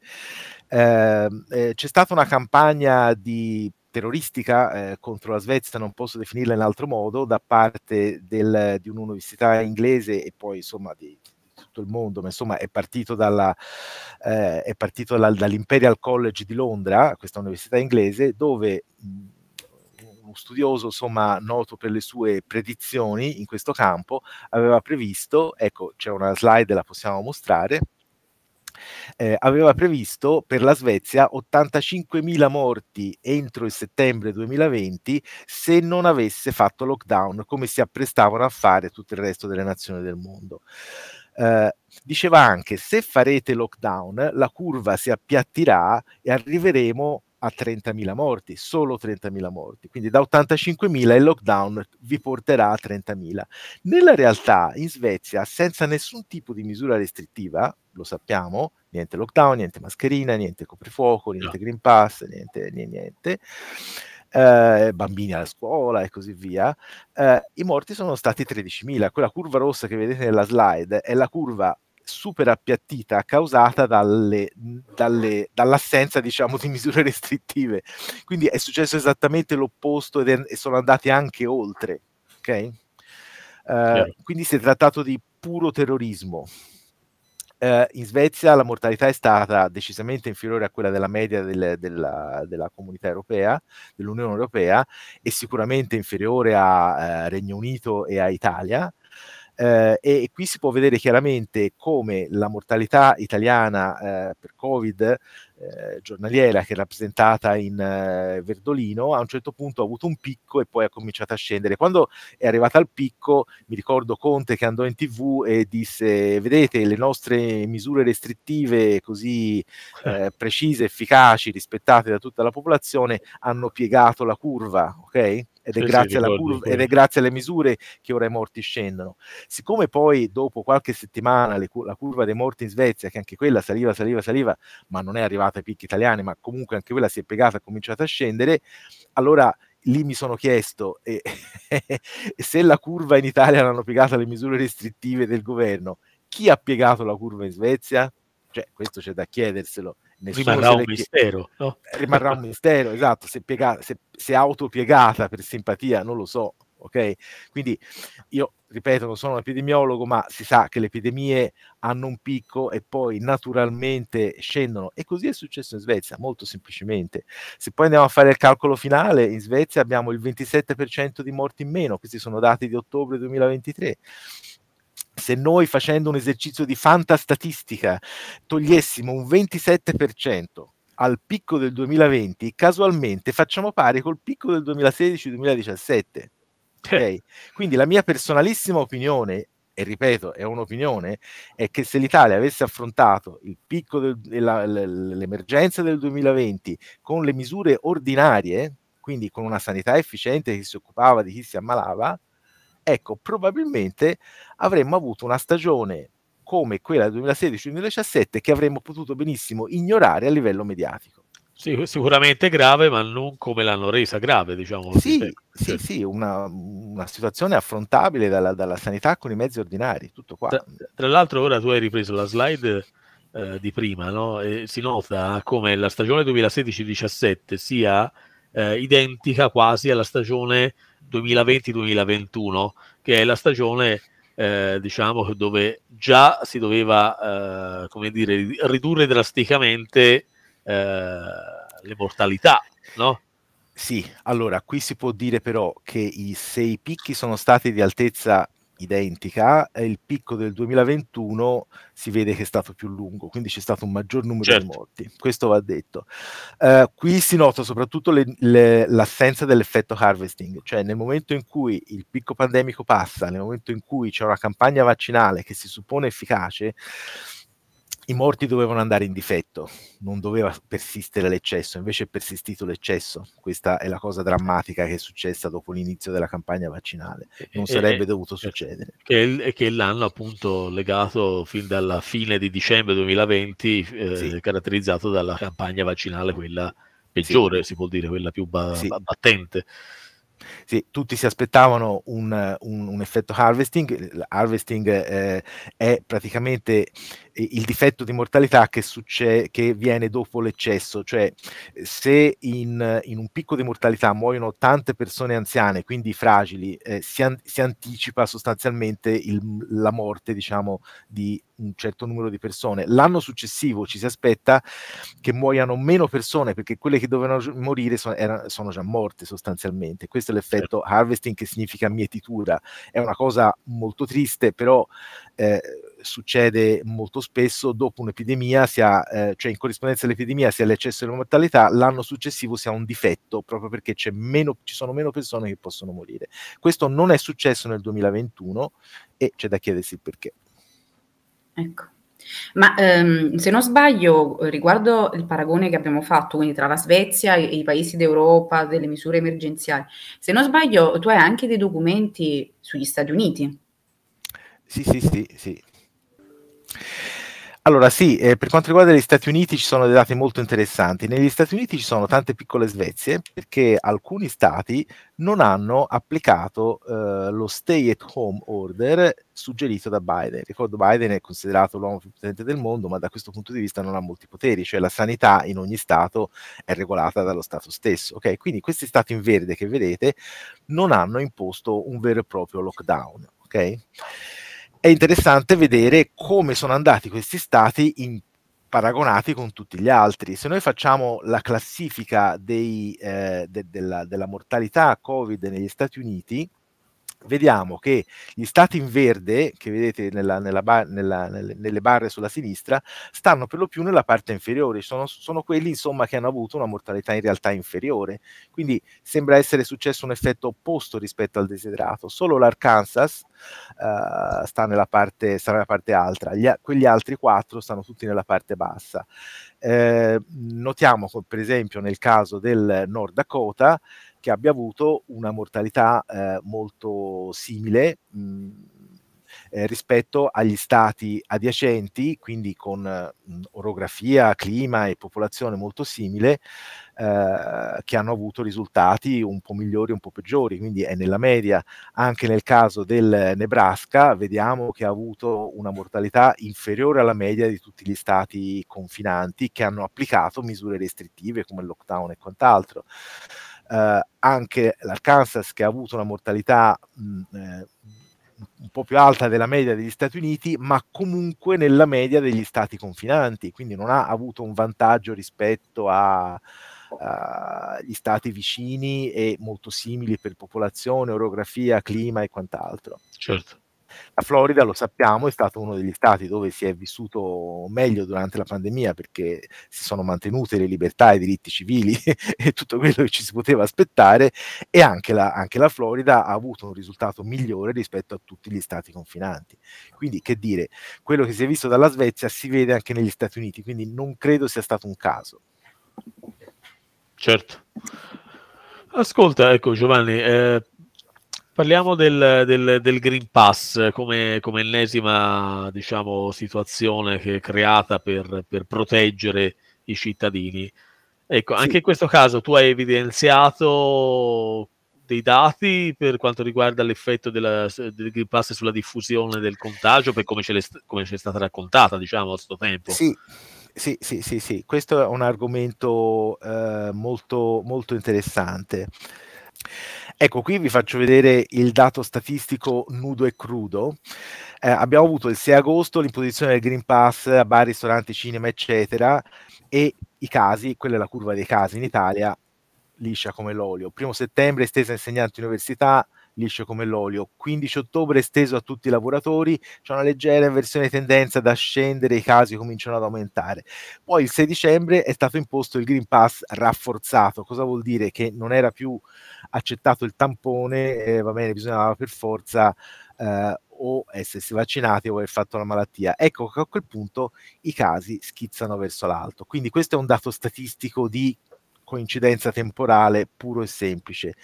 S3: Eh, eh, c'è stata una campagna di terroristica eh, contro la Svezia, non posso definirla in altro modo, da parte del, di un'università inglese e poi insomma di, tutto il mondo, ma insomma è partito, dalla, eh, è partito dall'Imperial College di Londra, questa università inglese, dove uno studioso insomma, noto per le sue predizioni in questo campo, aveva previsto, ecco c'è una slide, la possiamo mostrare, eh, aveva previsto per la Svezia 85.000 morti entro il settembre 2020 se non avesse fatto lockdown, come si apprestavano a fare tutto il resto delle nazioni del mondo. Eh, diceva anche se farete lockdown la curva si appiattirà e arriveremo a 30.000 morti, solo 30.000 morti, quindi da 85.000 il lockdown vi porterà a 30.000. Nella realtà in Svezia, senza nessun tipo di misura restrittiva, lo sappiamo, niente lockdown, niente mascherina, niente coprifuoco, niente no. green pass, niente, niente, niente eh, bambini alla scuola e così via, eh, i morti sono stati 13.000. Quella curva rossa che vedete nella slide è la curva super appiattita causata dalle, dalle, dall'assenza diciamo, di misure restrittive. Quindi è successo esattamente l'opposto ed è, e sono andati anche oltre. ok Uh, Quindi si è trattato di puro terrorismo. Uh, in Svezia la mortalità è stata decisamente inferiore a quella della media del, della, della, comunità europea, dell'Unione Europea, e sicuramente inferiore a uh, Regno Unito e a Italia eh, e qui si può vedere chiaramente come la mortalità italiana eh, per Covid eh, giornaliera che è rappresentata in eh, verdolino a un certo punto ha avuto un picco e poi ha cominciato a scendere. Quando è arrivata al picco mi ricordo Conte che andò in tv e disse vedete le nostre misure restrittive così eh, precise, efficaci, rispettate da tutta la popolazione hanno piegato la curva, ok? ed è, grazie, alla curva, ed è grazie alle misure che ora i morti scendono. Siccome poi dopo qualche settimana le, la curva dei morti in Svezia, che anche quella saliva, saliva, saliva, ma non è arrivata ai picchi italiani, ma comunque anche quella si è piegata, ha cominciato a scendere, allora lì mi sono chiesto eh, se la curva in Italia l'hanno piegata le misure restrittive del governo, chi ha piegato la curva in Svezia? Cioè, questo c'è da chiederselo. Nessuno rimarrà un mistero. No? Eh, rimarrà un mistero, esatto, se, piega, se, se autopiegata per simpatia, non lo so. ok Quindi io ripeto, non sono un epidemiologo, ma si sa che le epidemie hanno un picco e poi naturalmente scendono. E così è successo in Svezia, molto semplicemente. Se poi andiamo a fare il calcolo finale, in Svezia abbiamo il 27% di morti in meno, questi sono dati di ottobre 2023 se noi facendo un esercizio di fantastatistica togliessimo un 27% al picco del 2020, casualmente facciamo pari col picco del 2016-2017. Eh. Okay? Quindi la mia personalissima opinione e ripeto, è un'opinione, è che se l'Italia avesse affrontato il picco dell'emergenza del 2020 con le misure ordinarie, quindi con una sanità efficiente che si occupava di chi si ammalava, ecco, probabilmente avremmo avuto una stagione come quella del 2016-2017 che avremmo potuto benissimo ignorare a livello mediatico. Sì, sicuramente
S2: grave, ma non come l'hanno resa grave, diciamo. Sì, cioè,
S3: sì, cioè sì una, una, situazione affrontabile dalla, dalla, sanità con i mezzi ordinari, tutto qua. Tra, tra l'altro
S2: ora tu hai ripreso la slide eh, di prima, no? E si nota come la stagione 2016 2017 sia eh, identica quasi alla stagione 2020-2021, che è la stagione eh, diciamo dove già si doveva eh, come dire, ridurre drasticamente eh, le mortalità, no?
S3: Sì, allora qui si può dire però che i, se i picchi sono stati di altezza identica, il picco del 2021 si vede che è stato più lungo, quindi c'è stato un maggior numero certo. di morti, questo va detto. Uh, qui si nota soprattutto le, le, l'assenza dell'effetto harvesting, cioè nel momento in cui il picco pandemico passa, nel momento in cui c'è una campagna vaccinale che si suppone efficace, i morti dovevano andare in difetto, non doveva persistere l'eccesso, invece è persistito l'eccesso. Questa è la cosa drammatica che è successa dopo l'inizio della campagna vaccinale. Non sarebbe e, dovuto succedere.
S2: Che, che l'hanno appunto legato fin dalla fine di dicembre 2020, eh, sì. caratterizzato dalla campagna vaccinale,
S3: quella peggiore, sì. si può dire, quella più ba- sì. battente. Sì, tutti si aspettavano un, un, un effetto harvesting. Harvesting eh, è praticamente il difetto di mortalità che, succede, che viene dopo l'eccesso, cioè se in, in, un picco di mortalità muoiono tante persone anziane, quindi fragili, eh, si, an- si, anticipa sostanzialmente il, la morte diciamo, di un certo numero di persone. L'anno successivo ci si aspetta che muoiano meno persone perché quelle che dovevano morire sono, era, sono già morte sostanzialmente. Questo è l'effetto certo. harvesting che significa mietitura. È una cosa molto triste, però eh, succede molto spesso, dopo un'epidemia, sia, eh, cioè in corrispondenza all'epidemia sia l'eccesso di mortalità, l'anno successivo si ha un difetto, proprio perché c'è meno, ci sono meno persone che possono morire. Questo non è successo nel 2021 e c'è da chiedersi il perché.
S1: Ecco. Ma ehm, se non sbaglio, riguardo il paragone che abbiamo fatto, quindi tra la Svezia e i paesi d'Europa, delle misure emergenziali, se non sbaglio, tu hai anche dei documenti sugli Stati Uniti.
S3: Sì, sì, sì, sì. Allora sì, eh, per quanto riguarda gli Stati Uniti ci sono dei dati molto interessanti. Negli Stati Uniti ci sono tante piccole Svezie perché alcuni stati non hanno applicato eh, lo stay at home order suggerito da Biden. Ricordo Biden è considerato l'uomo più potente del mondo, ma da questo punto di vista non ha molti poteri, cioè la sanità in ogni stato è regolata dallo stato stesso. Okay? Quindi questi stati in verde che vedete non hanno imposto un vero e proprio lockdown. Okay? è interessante vedere come sono andati questi stati in, paragonati con tutti gli altri. Se noi facciamo la classifica dei, eh, de, della, della mortalità Covid negli Stati Uniti, Ecco, vediamo che gli stati in verde, che vedete nella, nella bar, nella, nelle, nelle, barre sulla sinistra, stanno per lo più nella parte inferiore, sono, sono, quelli insomma che hanno avuto una mortalità in realtà inferiore, quindi sembra essere successo un effetto opposto rispetto al desiderato, solo l'Arkansas uh, sta, nella parte, sta nella parte alta, Gli, quegli altri quattro stanno tutti nella parte bassa. Eh, notiamo per esempio nel caso del Nord Dakota, che abbia avuto una mortalità eh, molto simile mh, mm, eh, rispetto agli stati adiacenti, quindi con mh, mm, orografia, clima e popolazione molto simile, eh, che hanno avuto risultati un po' migliori, un po' peggiori, quindi è nella media. Anche nel caso del Nebraska vediamo che ha avuto una mortalità inferiore alla media di tutti gli stati confinanti che hanno applicato misure restrittive come il lockdown e quant'altro eh, anche l'Arkansas che ha avuto una mortalità mh, mm, eh, un po' più alta della media degli Stati Uniti, ma comunque nella media degli stati confinanti, quindi non ha avuto un vantaggio rispetto a, agli stati vicini e molto simili per popolazione, orografia, clima e quant'altro. Certo. La Florida, lo sappiamo, è stato uno degli stati dove si è vissuto meglio durante la pandemia perché si sono mantenute le libertà e i diritti civili e tutto quello che ci si poteva aspettare e anche la, anche la Florida ha avuto un risultato migliore rispetto a tutti gli stati confinanti. Quindi che dire, quello che si è visto dalla Svezia si vede anche negli Stati Uniti, quindi non credo sia stato un caso. Certo.
S2: Ascolta, ecco Giovanni, eh, Parliamo del, del, del Green Pass come, come ennesima diciamo, situazione che è creata per, per proteggere i cittadini. Ecco, sì. anche in questo caso tu hai evidenziato dei dati per quanto riguarda l'effetto della, del Green Pass sulla diffusione del contagio, per come, ce come ci è stata raccontata, diciamo, a questo tempo.
S3: Sì. Sì, sì, sì, sì, questo è un argomento eh, molto, molto interessante. Ecco, qui vi faccio vedere il dato statistico nudo e crudo. Eh, abbiamo avuto il 6 agosto l'imposizione del Green Pass a bar, ristoranti, cinema, eccetera, e i casi, quella è la curva dei casi in Italia, liscia come l'olio. Primo settembre estesa insegnanti università, liscio come l'olio. 15 ottobre esteso a tutti i lavoratori, c'è una leggera inversione tendenza da scendere, i casi cominciano ad aumentare. Poi il 6 dicembre è stato imposto il Green Pass rafforzato, cosa vuol dire? Che non era più accettato il tampone, eh, va bene, bisognava per forza... Eh, o essersi vaccinati o aver fatto la malattia. Ecco che a quel punto i casi schizzano verso l'alto. Quindi questo è un dato statistico di coincidenza temporale puro e semplice.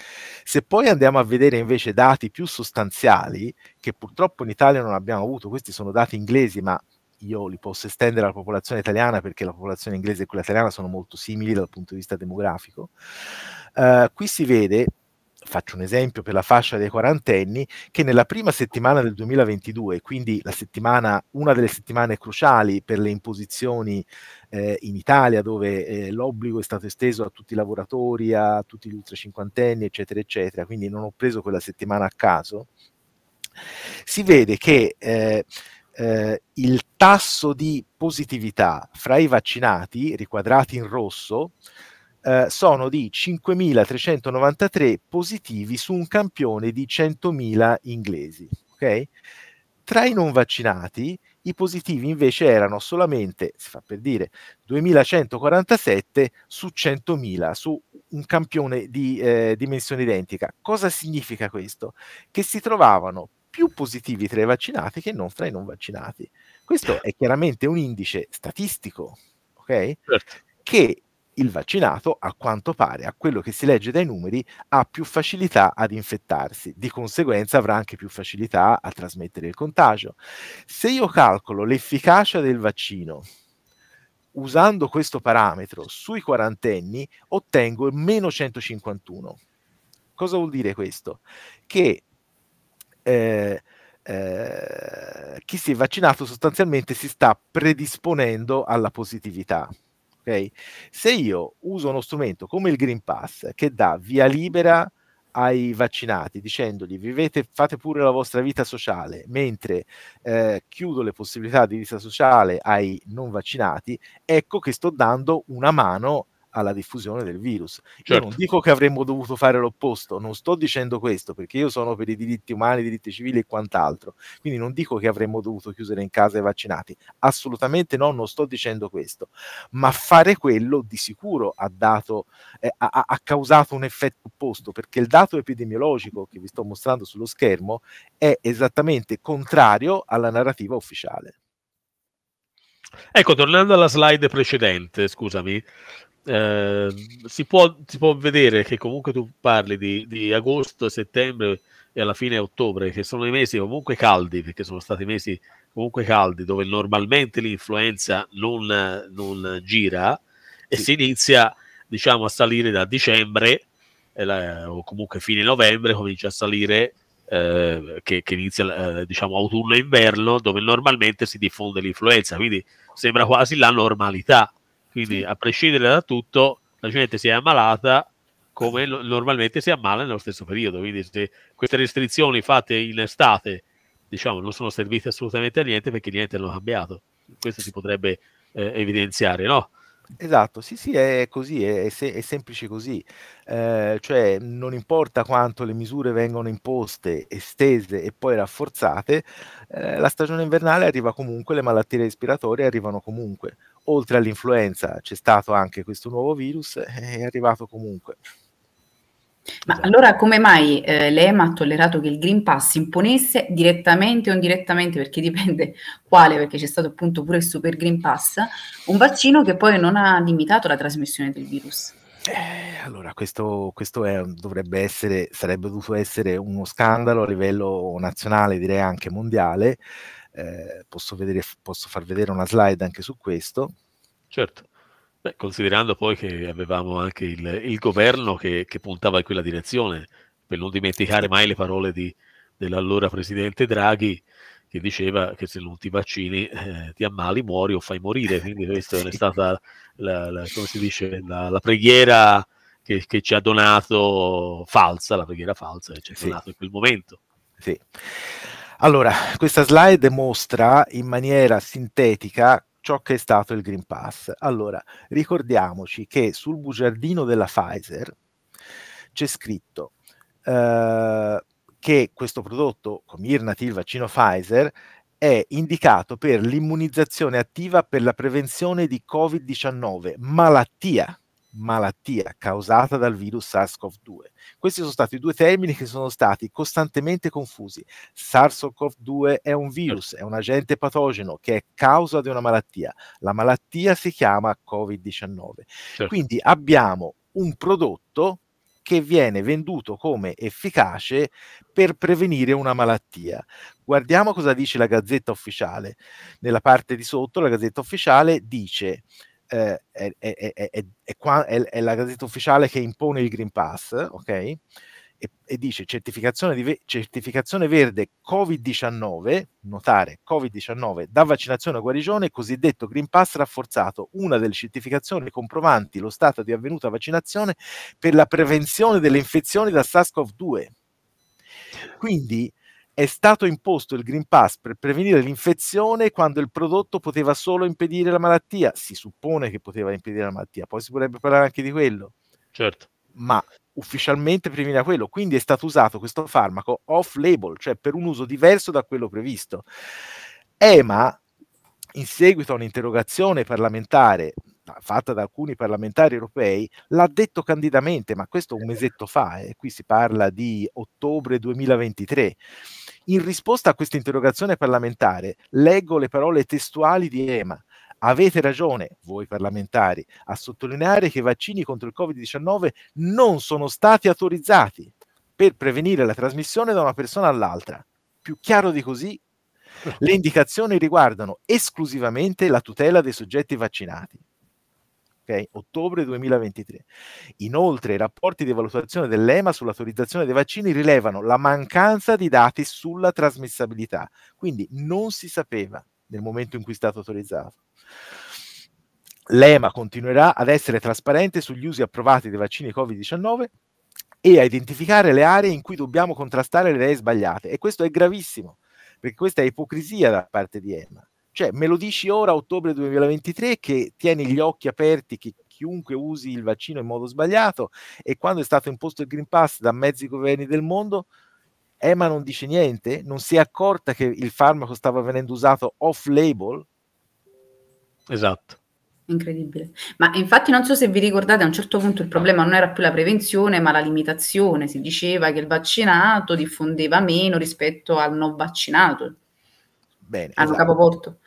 S3: Se poi andiamo a vedere invece dati più sostanziali, che purtroppo in Italia non abbiamo avuto, questi sono dati inglesi, ma io li posso estendere alla popolazione italiana perché la popolazione inglese e quella italiana sono molto simili dal punto di vista demografico. Uh, qui si vede faccio un esempio per la fascia dei quarantenni, che nella prima settimana del 2022, quindi una delle settimane cruciali per le imposizioni eh, in Italia, dove eh, l'obbligo è stato esteso a tutti i lavoratori, a tutti gli ultra cinquantenni, eccetera, eccetera, quindi non ho preso quella settimana a caso, si vede che eh, eh, il tasso di positività fra i vaccinati, riquadrati in rosso, eh, sono di 5.393 positivi su un campione di 100.000 inglesi. Okay? Tra i non vaccinati i positivi invece erano solamente, si fa per dire, 2147 su 100.000, su un campione di eh, dimensione identica. Cosa significa questo? Che si trovavano più positivi tra i vaccinati che non tra i non vaccinati. Questo è chiaramente un indice statistico, ok? Certo. Che il vaccinato, a quanto pare, a quello che si legge dai numeri, ha più facilità ad infettarsi, di conseguenza avrà anche più facilità a trasmettere il contagio. Se io calcolo l'efficacia del vaccino usando questo parametro sui quarantenni, ottengo meno 151. Cosa vuol dire questo? Che eh, eh, chi si è vaccinato sostanzialmente si sta predisponendo alla positività ok? Se io uso uno strumento come il Green Pass che dà via libera ai vaccinati dicendogli vivete, fate pure la vostra vita sociale, mentre eh, chiudo le possibilità di vita sociale ai non vaccinati, ecco che sto dando una mano alla diffusione del virus. Certo. Io non certo. dico che avremmo dovuto fare l'opposto, non sto dicendo questo perché io sono per i diritti umani, i diritti civili e quant'altro, quindi non dico che avremmo dovuto chiudere in casa i vaccinati, assolutamente no, non sto dicendo questo, ma fare quello di sicuro ha, dato, eh, ha, ha causato un effetto opposto perché il dato epidemiologico che vi sto mostrando sullo schermo è esattamente contrario alla narrativa ufficiale.
S2: Ecco, tornando alla slide precedente, scusami, Ehm, si, può, si, può, vedere che comunque tu parli di, di, agosto, settembre e alla fine ottobre, che sono i mesi comunque caldi, perché sono stati mesi comunque caldi, dove normalmente l'influenza non, non gira e sì. si inizia diciamo a salire da dicembre eh, la, o comunque fine novembre comincia a salire eh, che, che, inizia eh, diciamo autunno e inverno dove normalmente si diffonde l'influenza quindi sembra quasi la normalità quindi, sì. a prescindere da tutto, la gente si è ammalata come normalmente si ammala nello stesso periodo. Quindi, se queste restrizioni fatte in estate, diciamo, non sono servite assolutamente a niente perché niente hanno cambiato.
S3: Questo si potrebbe eh, evidenziare, no? Esatto, sì, sì, è così, è, se- è semplice così. Eh, cioè, non importa quanto le misure vengono imposte, estese e poi rafforzate, eh, la stagione invernale arriva comunque, le malattie respiratorie arrivano comunque oltre all'influenza c'è stato anche questo nuovo virus, eh, è arrivato comunque.
S1: Ma esatto. allora come mai eh, l'EMA ha tollerato che il Green Pass imponesse direttamente o indirettamente, perché dipende quale, perché c'è stato appunto pure il Super Green Pass, un vaccino che poi non ha limitato la trasmissione del virus?
S3: Eh, allora, questo, questo è, dovrebbe essere, sarebbe dovuto essere uno scandalo a livello nazionale, direi anche mondiale, eh, posso, vedere, posso far vedere una slide anche su questo.
S2: Certo. Beh, considerando poi che avevamo anche il, il governo che, che, puntava in quella direzione, per non dimenticare mai le parole di, dell'allora presidente Draghi, che diceva che se non ti vaccini eh, ti ammali, muori o fai morire. Quindi questa è stata la, la, dice, la, la preghiera che, che, ci ha donato falsa, la preghiera falsa che ci ha sì. donato in quel momento.
S3: Sì. Allora, questa slide mostra in maniera sintetica ciò che è stato il Green Pass. Allora, ricordiamoci che sul bugiardino della Pfizer c'è scritto eh, che questo prodotto, Comirnaty, il vaccino Pfizer, è indicato per l'immunizzazione attiva per la prevenzione di Covid-19, malattia malattia causata dal virus SARS-CoV-2. Questi sono stati due termini che sono stati costantemente confusi. SARS-CoV-2 è un virus, è un agente patogeno che è causa di una malattia. La malattia si chiama Covid-19. Certo. Quindi abbiamo un prodotto che viene venduto come efficace per prevenire una malattia. Guardiamo cosa dice la Gazzetta Ufficiale. Nella parte di sotto la Gazzetta Ufficiale dice eh, è, è, è, qua, è, la gazzetta ufficiale che impone il Green Pass, ok? E, e dice certificazione, di, certificazione verde Covid-19, notare Covid-19 da vaccinazione a guarigione, cosiddetto Green Pass rafforzato, una delle certificazioni comprovanti lo stato di avvenuta vaccinazione per la prevenzione delle infezioni da SARS-CoV-2. Quindi è stato imposto il Green Pass per prevenire l'infezione quando il prodotto poteva solo impedire la malattia. Si suppone che poteva impedire la malattia, poi si potrebbe parlare anche di quello. Certo. Ma ufficialmente previene quello, quindi è stato usato questo farmaco off-label, cioè per un uso diverso da quello previsto. EMA, in seguito a un'interrogazione parlamentare fatta da alcuni parlamentari europei, l'ha detto candidamente, ma questo un mesetto fa, e eh, qui si parla di ottobre 2023. In risposta a questa interrogazione parlamentare, leggo le parole testuali di EMA. Avete ragione, voi parlamentari, a sottolineare che i vaccini contro il Covid-19 non sono stati autorizzati per prevenire la trasmissione da una persona all'altra. Più chiaro di così, le indicazioni riguardano esclusivamente la tutela dei soggetti vaccinati. Okay? Ottobre 2023. Inoltre i rapporti di valutazione dell'EMA sull'autorizzazione dei vaccini rilevano la mancanza di dati sulla trasmissibilità, quindi non si sapeva nel momento in cui è stato autorizzato. L'EMA continuerà ad essere trasparente sugli usi approvati dei vaccini Covid-19 e a identificare le aree in cui dobbiamo contrastare le idee sbagliate. E questo è gravissimo, perché questa è ipocrisia da parte di EMA. Cioè, me lo dici ora, ottobre 2023, che tieni gli occhi aperti, che chiunque usi il vaccino in modo sbagliato e quando è stato imposto il Green Pass da mezzi governi del mondo, Emma non dice niente? Non si è accorta che il farmaco stava venendo usato off-label? Esatto.
S1: Incredibile. Ma infatti non so se vi ricordate, a un certo punto il problema non era più la prevenzione, ma la limitazione. Si diceva che il vaccinato diffondeva meno rispetto al non vaccinato. Bene. Hanno esatto. capovolto.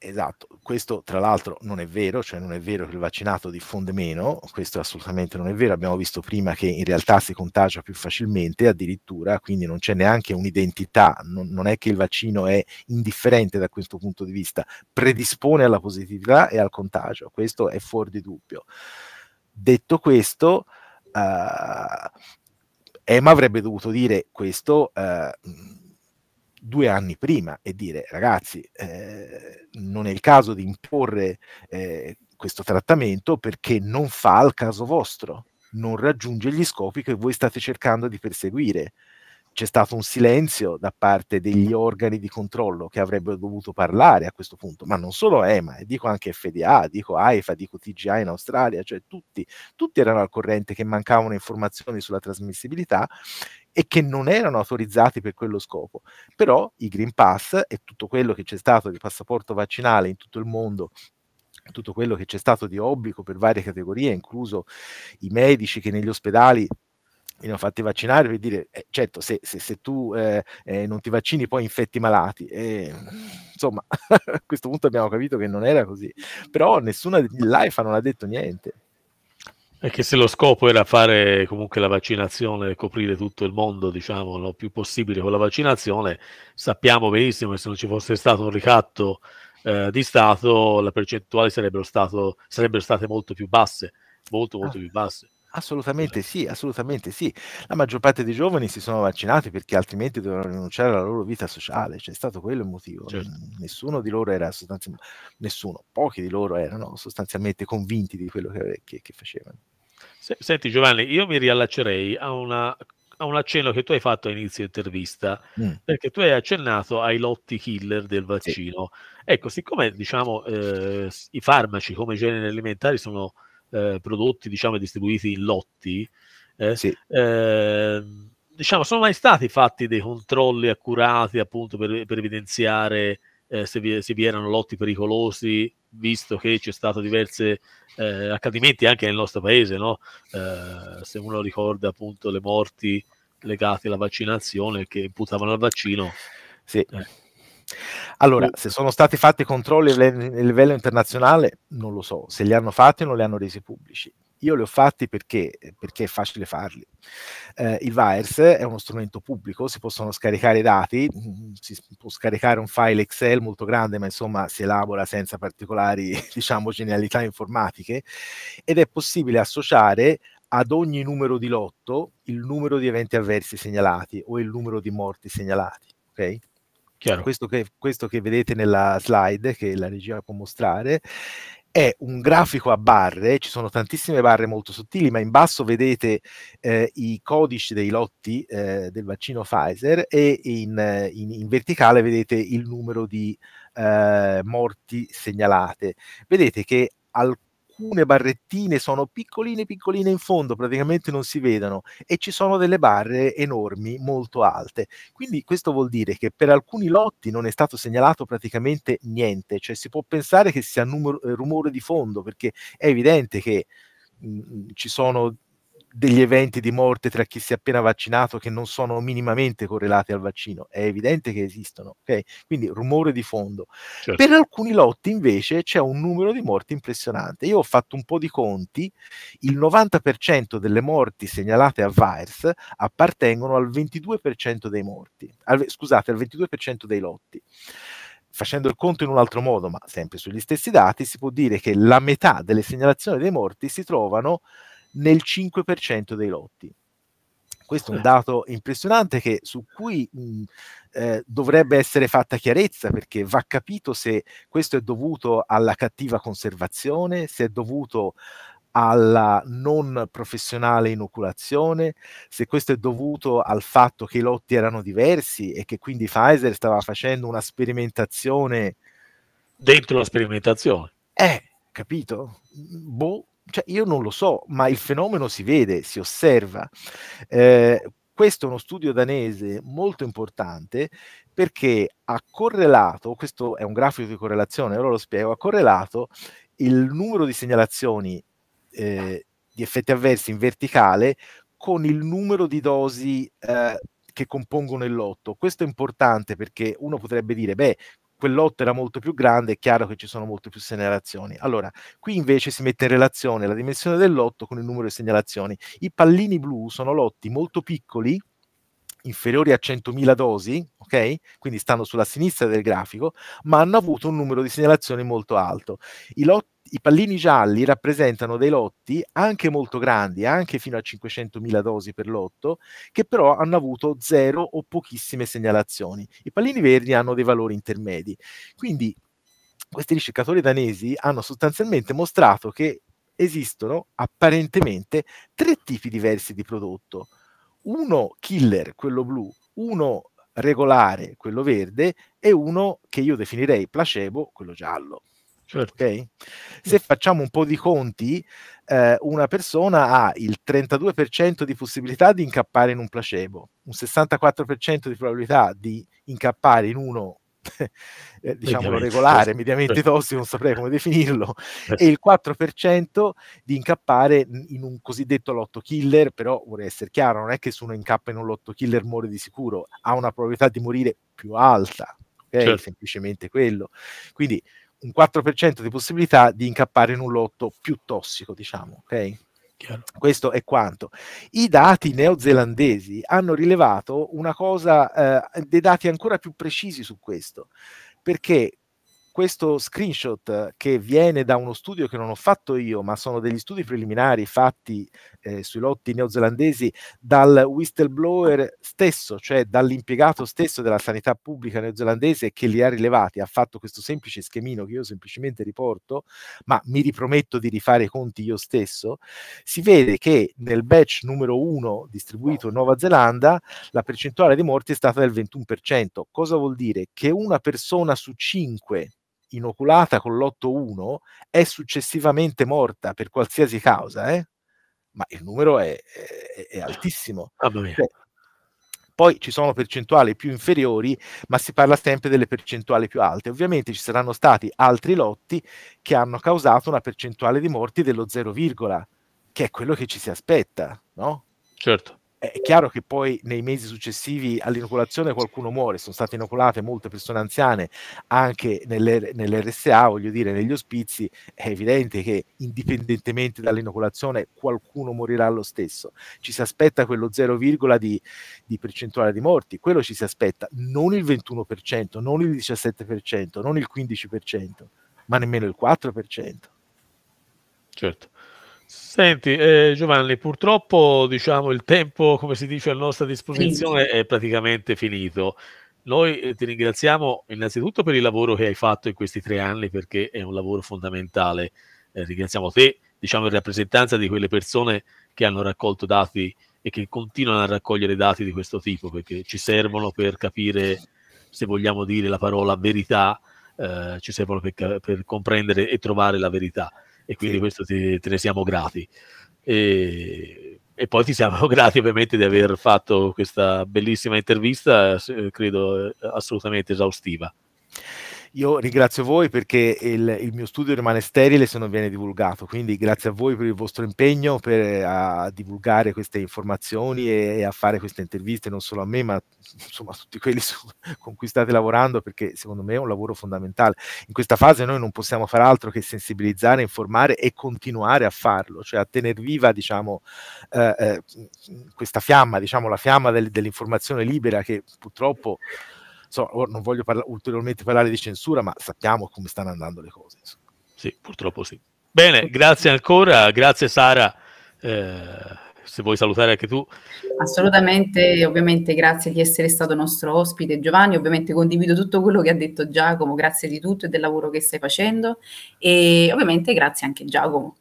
S3: Esatto, questo tra l'altro non è vero, cioè non è vero che il vaccinato diffonde meno, questo assolutamente non è vero, abbiamo visto prima che in realtà si contagia più facilmente addirittura, quindi non c'è neanche un'identità, non, non è che il vaccino è indifferente da questo punto di vista, predispone alla positività e al contagio, questo è fuori di dubbio. Detto questo, uh, Emma avrebbe dovuto dire questo. Uh, due anni prima e dire ragazzi eh, non è il caso di imporre eh, questo trattamento perché non fa al caso vostro, non raggiunge gli scopi che voi state cercando di perseguire. C'è stato un silenzio da parte degli organi di controllo che avrebbero dovuto parlare a questo punto, ma non solo EMA, eh, dico anche FDA, dico AIFA, dico TGA in Australia, cioè tutti, tutti erano al corrente che mancavano informazioni sulla trasmissibilità e che non erano autorizzati per quello scopo. Però i Green Pass e tutto quello che c'è stato di passaporto vaccinale in tutto il mondo tutto quello che c'è stato di obbligo per varie categorie, incluso i medici che negli ospedali vengono fatti vaccinare per dire, eh, certo, se, se, se tu eh, eh, non ti vaccini poi infetti malati. insomma, a questo punto abbiamo capito che non era così, però nessuna dell'AIFA non ha detto niente.
S2: È che se lo scopo era fare comunque la vaccinazione, coprire tutto il mondo, diciamo, il più possibile con la vaccinazione, sappiamo benissimo che se non ci fosse stato un ricatto eh, di Stato, le percentuali sarebbero, stato, sarebbero, state molto più basse, molto molto ah.
S3: più basse. Assolutamente sì, assolutamente sì. La maggior parte dei giovani si sono vaccinati perché altrimenti dovevano rinunciare alla loro vita sociale, c'è cioè, stato quello il motivo. Certo. Nessuno di loro era sostanzialmente, nessuno, pochi di loro erano sostanzialmente convinti di quello che, che, che facevano.
S2: Senti Giovanni, io mi riallaccerei a, una, a, un accenno che tu hai fatto a inizio intervista, mm. perché tu hai accennato ai lotti killer del vaccino. Sì. Ecco, siccome diciamo eh, i farmaci come generi alimentari sono eh, prodotti diciamo, distribuiti in lotti, eh, sì. eh, diciamo, sono mai stati fatti dei controlli accurati appunto per, per evidenziare eh, se vi, se, vi, erano lotti pericolosi, visto che c'è stato diversi eh, accadimenti anche nel nostro paese, no? se uno ricorda appunto le morti legate alla vaccinazione che imputavano al vaccino. Sì.
S3: Allora, se sono stati fatti controlli a livello internazionale, non lo so, se li hanno fatti o non li hanno resi pubblici. Io li ho fatti perché, perché è facile farli. Eh, il VIRES è uno strumento pubblico, si possono scaricare i dati, mm, si può scaricare un file Excel molto grande, ma insomma si elabora senza particolari, diciamo, genialità informatiche, ed è possibile associare ad ogni numero di lotto il numero di eventi avversi segnalati o il numero di morti segnalati. Okay? Questo che, questo che vedete nella slide che la regia può mostrare è un grafico a barre, ci sono tantissime barre molto sottili, ma in basso vedete eh, i codici dei lotti eh, del vaccino Pfizer e in, in, in, verticale vedete il numero di eh, morti segnalate. Vedete che al alcune barrettine sono piccoline piccoline in fondo, praticamente non si vedono e ci sono delle barre enormi molto alte. Quindi questo vuol dire che per alcuni lotti non è stato segnalato praticamente niente, cioè si può pensare che sia numero, rumore di fondo perché è evidente che mh, mhmm, ci sono degli eventi di morte tra chi si è appena vaccinato che non sono minimamente correlati al vaccino, è evidente che esistono, okay? quindi rumore di fondo. Certo. Per alcuni lotti invece c'è un numero di morti impressionante. Io ho fatto un po' di conti, il 90% delle morti segnalate a VIRS appartengono al 22% dei morti, al, scusate, al 22% dei lotti facendo il conto in un altro modo, ma sempre sugli stessi dati, si può dire che la metà delle segnalazioni dei morti si trovano nel 5% dei lotti. Questo è un eh. dato impressionante che, su cui mh, mm, eh, dovrebbe essere fatta chiarezza perché va capito se questo è dovuto alla cattiva conservazione, se è dovuto alla non professionale inoculazione, se questo è dovuto al fatto che i lotti erano diversi e che quindi Pfizer stava facendo una sperimentazione dentro la sperimentazione. Eh, capito? Boh, cioè, io non lo so, ma il fenomeno si vede, si osserva. Eh, questo è uno studio danese molto importante perché ha correlato, questo è un grafico di correlazione, ora lo spiego, ha correlato il numero di segnalazioni eh, di effetti avversi in verticale con il numero di dosi eh, che compongono il lotto. Questo è importante perché uno potrebbe dire, beh, quell'otto era molto più grande, è chiaro che ci sono molte più segnalazioni. Allora, qui invece si mette in relazione la dimensione del lotto con il numero di segnalazioni. I pallini blu sono lotti molto piccoli inferiori a 100.000 dosi, ok? Quindi stanno sulla sinistra del grafico, ma hanno avuto un numero di segnalazioni molto alto. I, lot- i pallini gialli rappresentano dei lotti anche molto grandi, anche fino a 500.000 dosi per lotto, che però hanno avuto zero o pochissime segnalazioni. I pallini verdi hanno dei valori intermedi. Quindi questi ricercatori danesi hanno sostanzialmente mostrato che esistono apparentemente tre tipi diversi di prodotto uno killer, quello blu, uno regolare, quello verde, e uno che io definirei placebo, quello giallo. Certo. Okay? Se facciamo un po' di conti, eh, una persona ha il 32% di possibilità di incappare in un placebo, un 64% di probabilità di incappare in uno eh, diciamo regolare, mediamente tossico, non saprei come definirlo, eh e il 4% di incappare in un cosiddetto lotto killer, però vorrei essere chiaro, non è che se uno incappa in un lotto killer muore di sicuro, ha una probabilità di morire più alta, ok? Certo. Semplicemente quello. Quindi un 4% di possibilità di incappare in un lotto più tossico, diciamo, ok? Chiaro. Questo è quanto. I dati neozelandesi hanno rilevato una cosa, eh, dei dati ancora più precisi su questo, perché questo screenshot che viene da uno studio che non ho fatto io, ma sono degli studi preliminari fatti eh, sui lotti neozelandesi dal whistleblower stesso, cioè dall'impiegato stesso della sanità pubblica neozelandese che li ha rilevati, ha fatto questo semplice schemino che io semplicemente riporto, ma mi riprometto di rifare i conti io stesso, si vede che nel batch numero 1 distribuito in Nuova Zelanda la percentuale di morti è stata del 21%. Cosa vuol dire? Che una persona su 5 inoculata con l'8-1 è successivamente morta per qualsiasi causa, eh? ma il numero è, è, è altissimo. Ah, poi ci sono percentuali più inferiori, ma si parla sempre delle percentuali più alte. Ovviamente ci saranno stati altri lotti che hanno causato una percentuale di morti dello 0, che è quello che ci si aspetta, no? Certo. È chiaro che poi nei mesi successivi all'inoculazione qualcuno muore, sono state inoculate molte persone anziane anche nelle, nell'RSA, voglio dire, negli ospizi, è evidente che indipendentemente dall'inoculazione qualcuno morirà lo stesso. Ci si aspetta quello 0, di, di percentuale di morti, quello ci si aspetta, non il 21%, non il 17%, non il 15%, ma nemmeno il 4%. Certo.
S2: Senti eh, Giovanni, purtroppo diciamo, il tempo, come si dice, a nostra disposizione sì. è praticamente finito. Noi eh, ti ringraziamo innanzitutto per il lavoro che hai fatto in questi tre anni perché è un lavoro fondamentale. Eh, ringraziamo te, diciamo in rappresentanza di quelle persone che hanno raccolto dati e che continuano a raccogliere dati di questo tipo perché ci servono per capire, se vogliamo dire la parola verità, eh, ci servono per, per comprendere e trovare la verità e quindi sì. questo ti, te ne siamo grati. E, e, poi ti siamo grati ovviamente di aver fatto questa bellissima intervista, eh, credo eh, assolutamente esaustiva.
S3: Io ringrazio voi perché il, il, mio studio rimane sterile se non viene divulgato, quindi grazie a voi per il vostro impegno per, eh, a divulgare queste informazioni e, e, a fare queste interviste, non solo a me, ma insomma a tutti quelli su, con cui state lavorando, perché secondo me è un lavoro fondamentale. In questa fase noi non possiamo far altro che sensibilizzare, informare e continuare a farlo, cioè a tenere viva diciamo, eh, eh, questa fiamma, diciamo, la fiamma del, dell'informazione libera che purtroppo so, non voglio parla- ulteriormente parlare di censura, ma sappiamo come stanno andando le cose. Insomma. Sì, purtroppo sì.
S2: Bene, grazie ancora, grazie Sara. Eh, se vuoi salutare anche tu.
S1: Assolutamente, ovviamente grazie di essere stato nostro ospite Giovanni, ovviamente condivido tutto quello che ha detto Giacomo, grazie di tutto e del lavoro che stai facendo e ovviamente grazie anche Giacomo.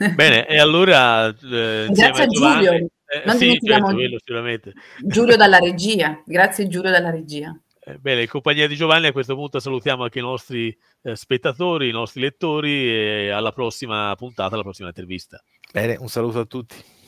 S2: Eh, bene, e allora... Eh, grazie a Giulio. Eh, non sì, certo, quello, sicuramente.
S1: Giulio dalla regia, grazie Giulio dalla regia.
S2: Eh, bene, in compagnia di Giovanni a questo punto salutiamo anche i nostri eh, spettatori, i nostri lettori e alla prossima puntata, alla prossima intervista.
S3: Bene, un saluto a tutti.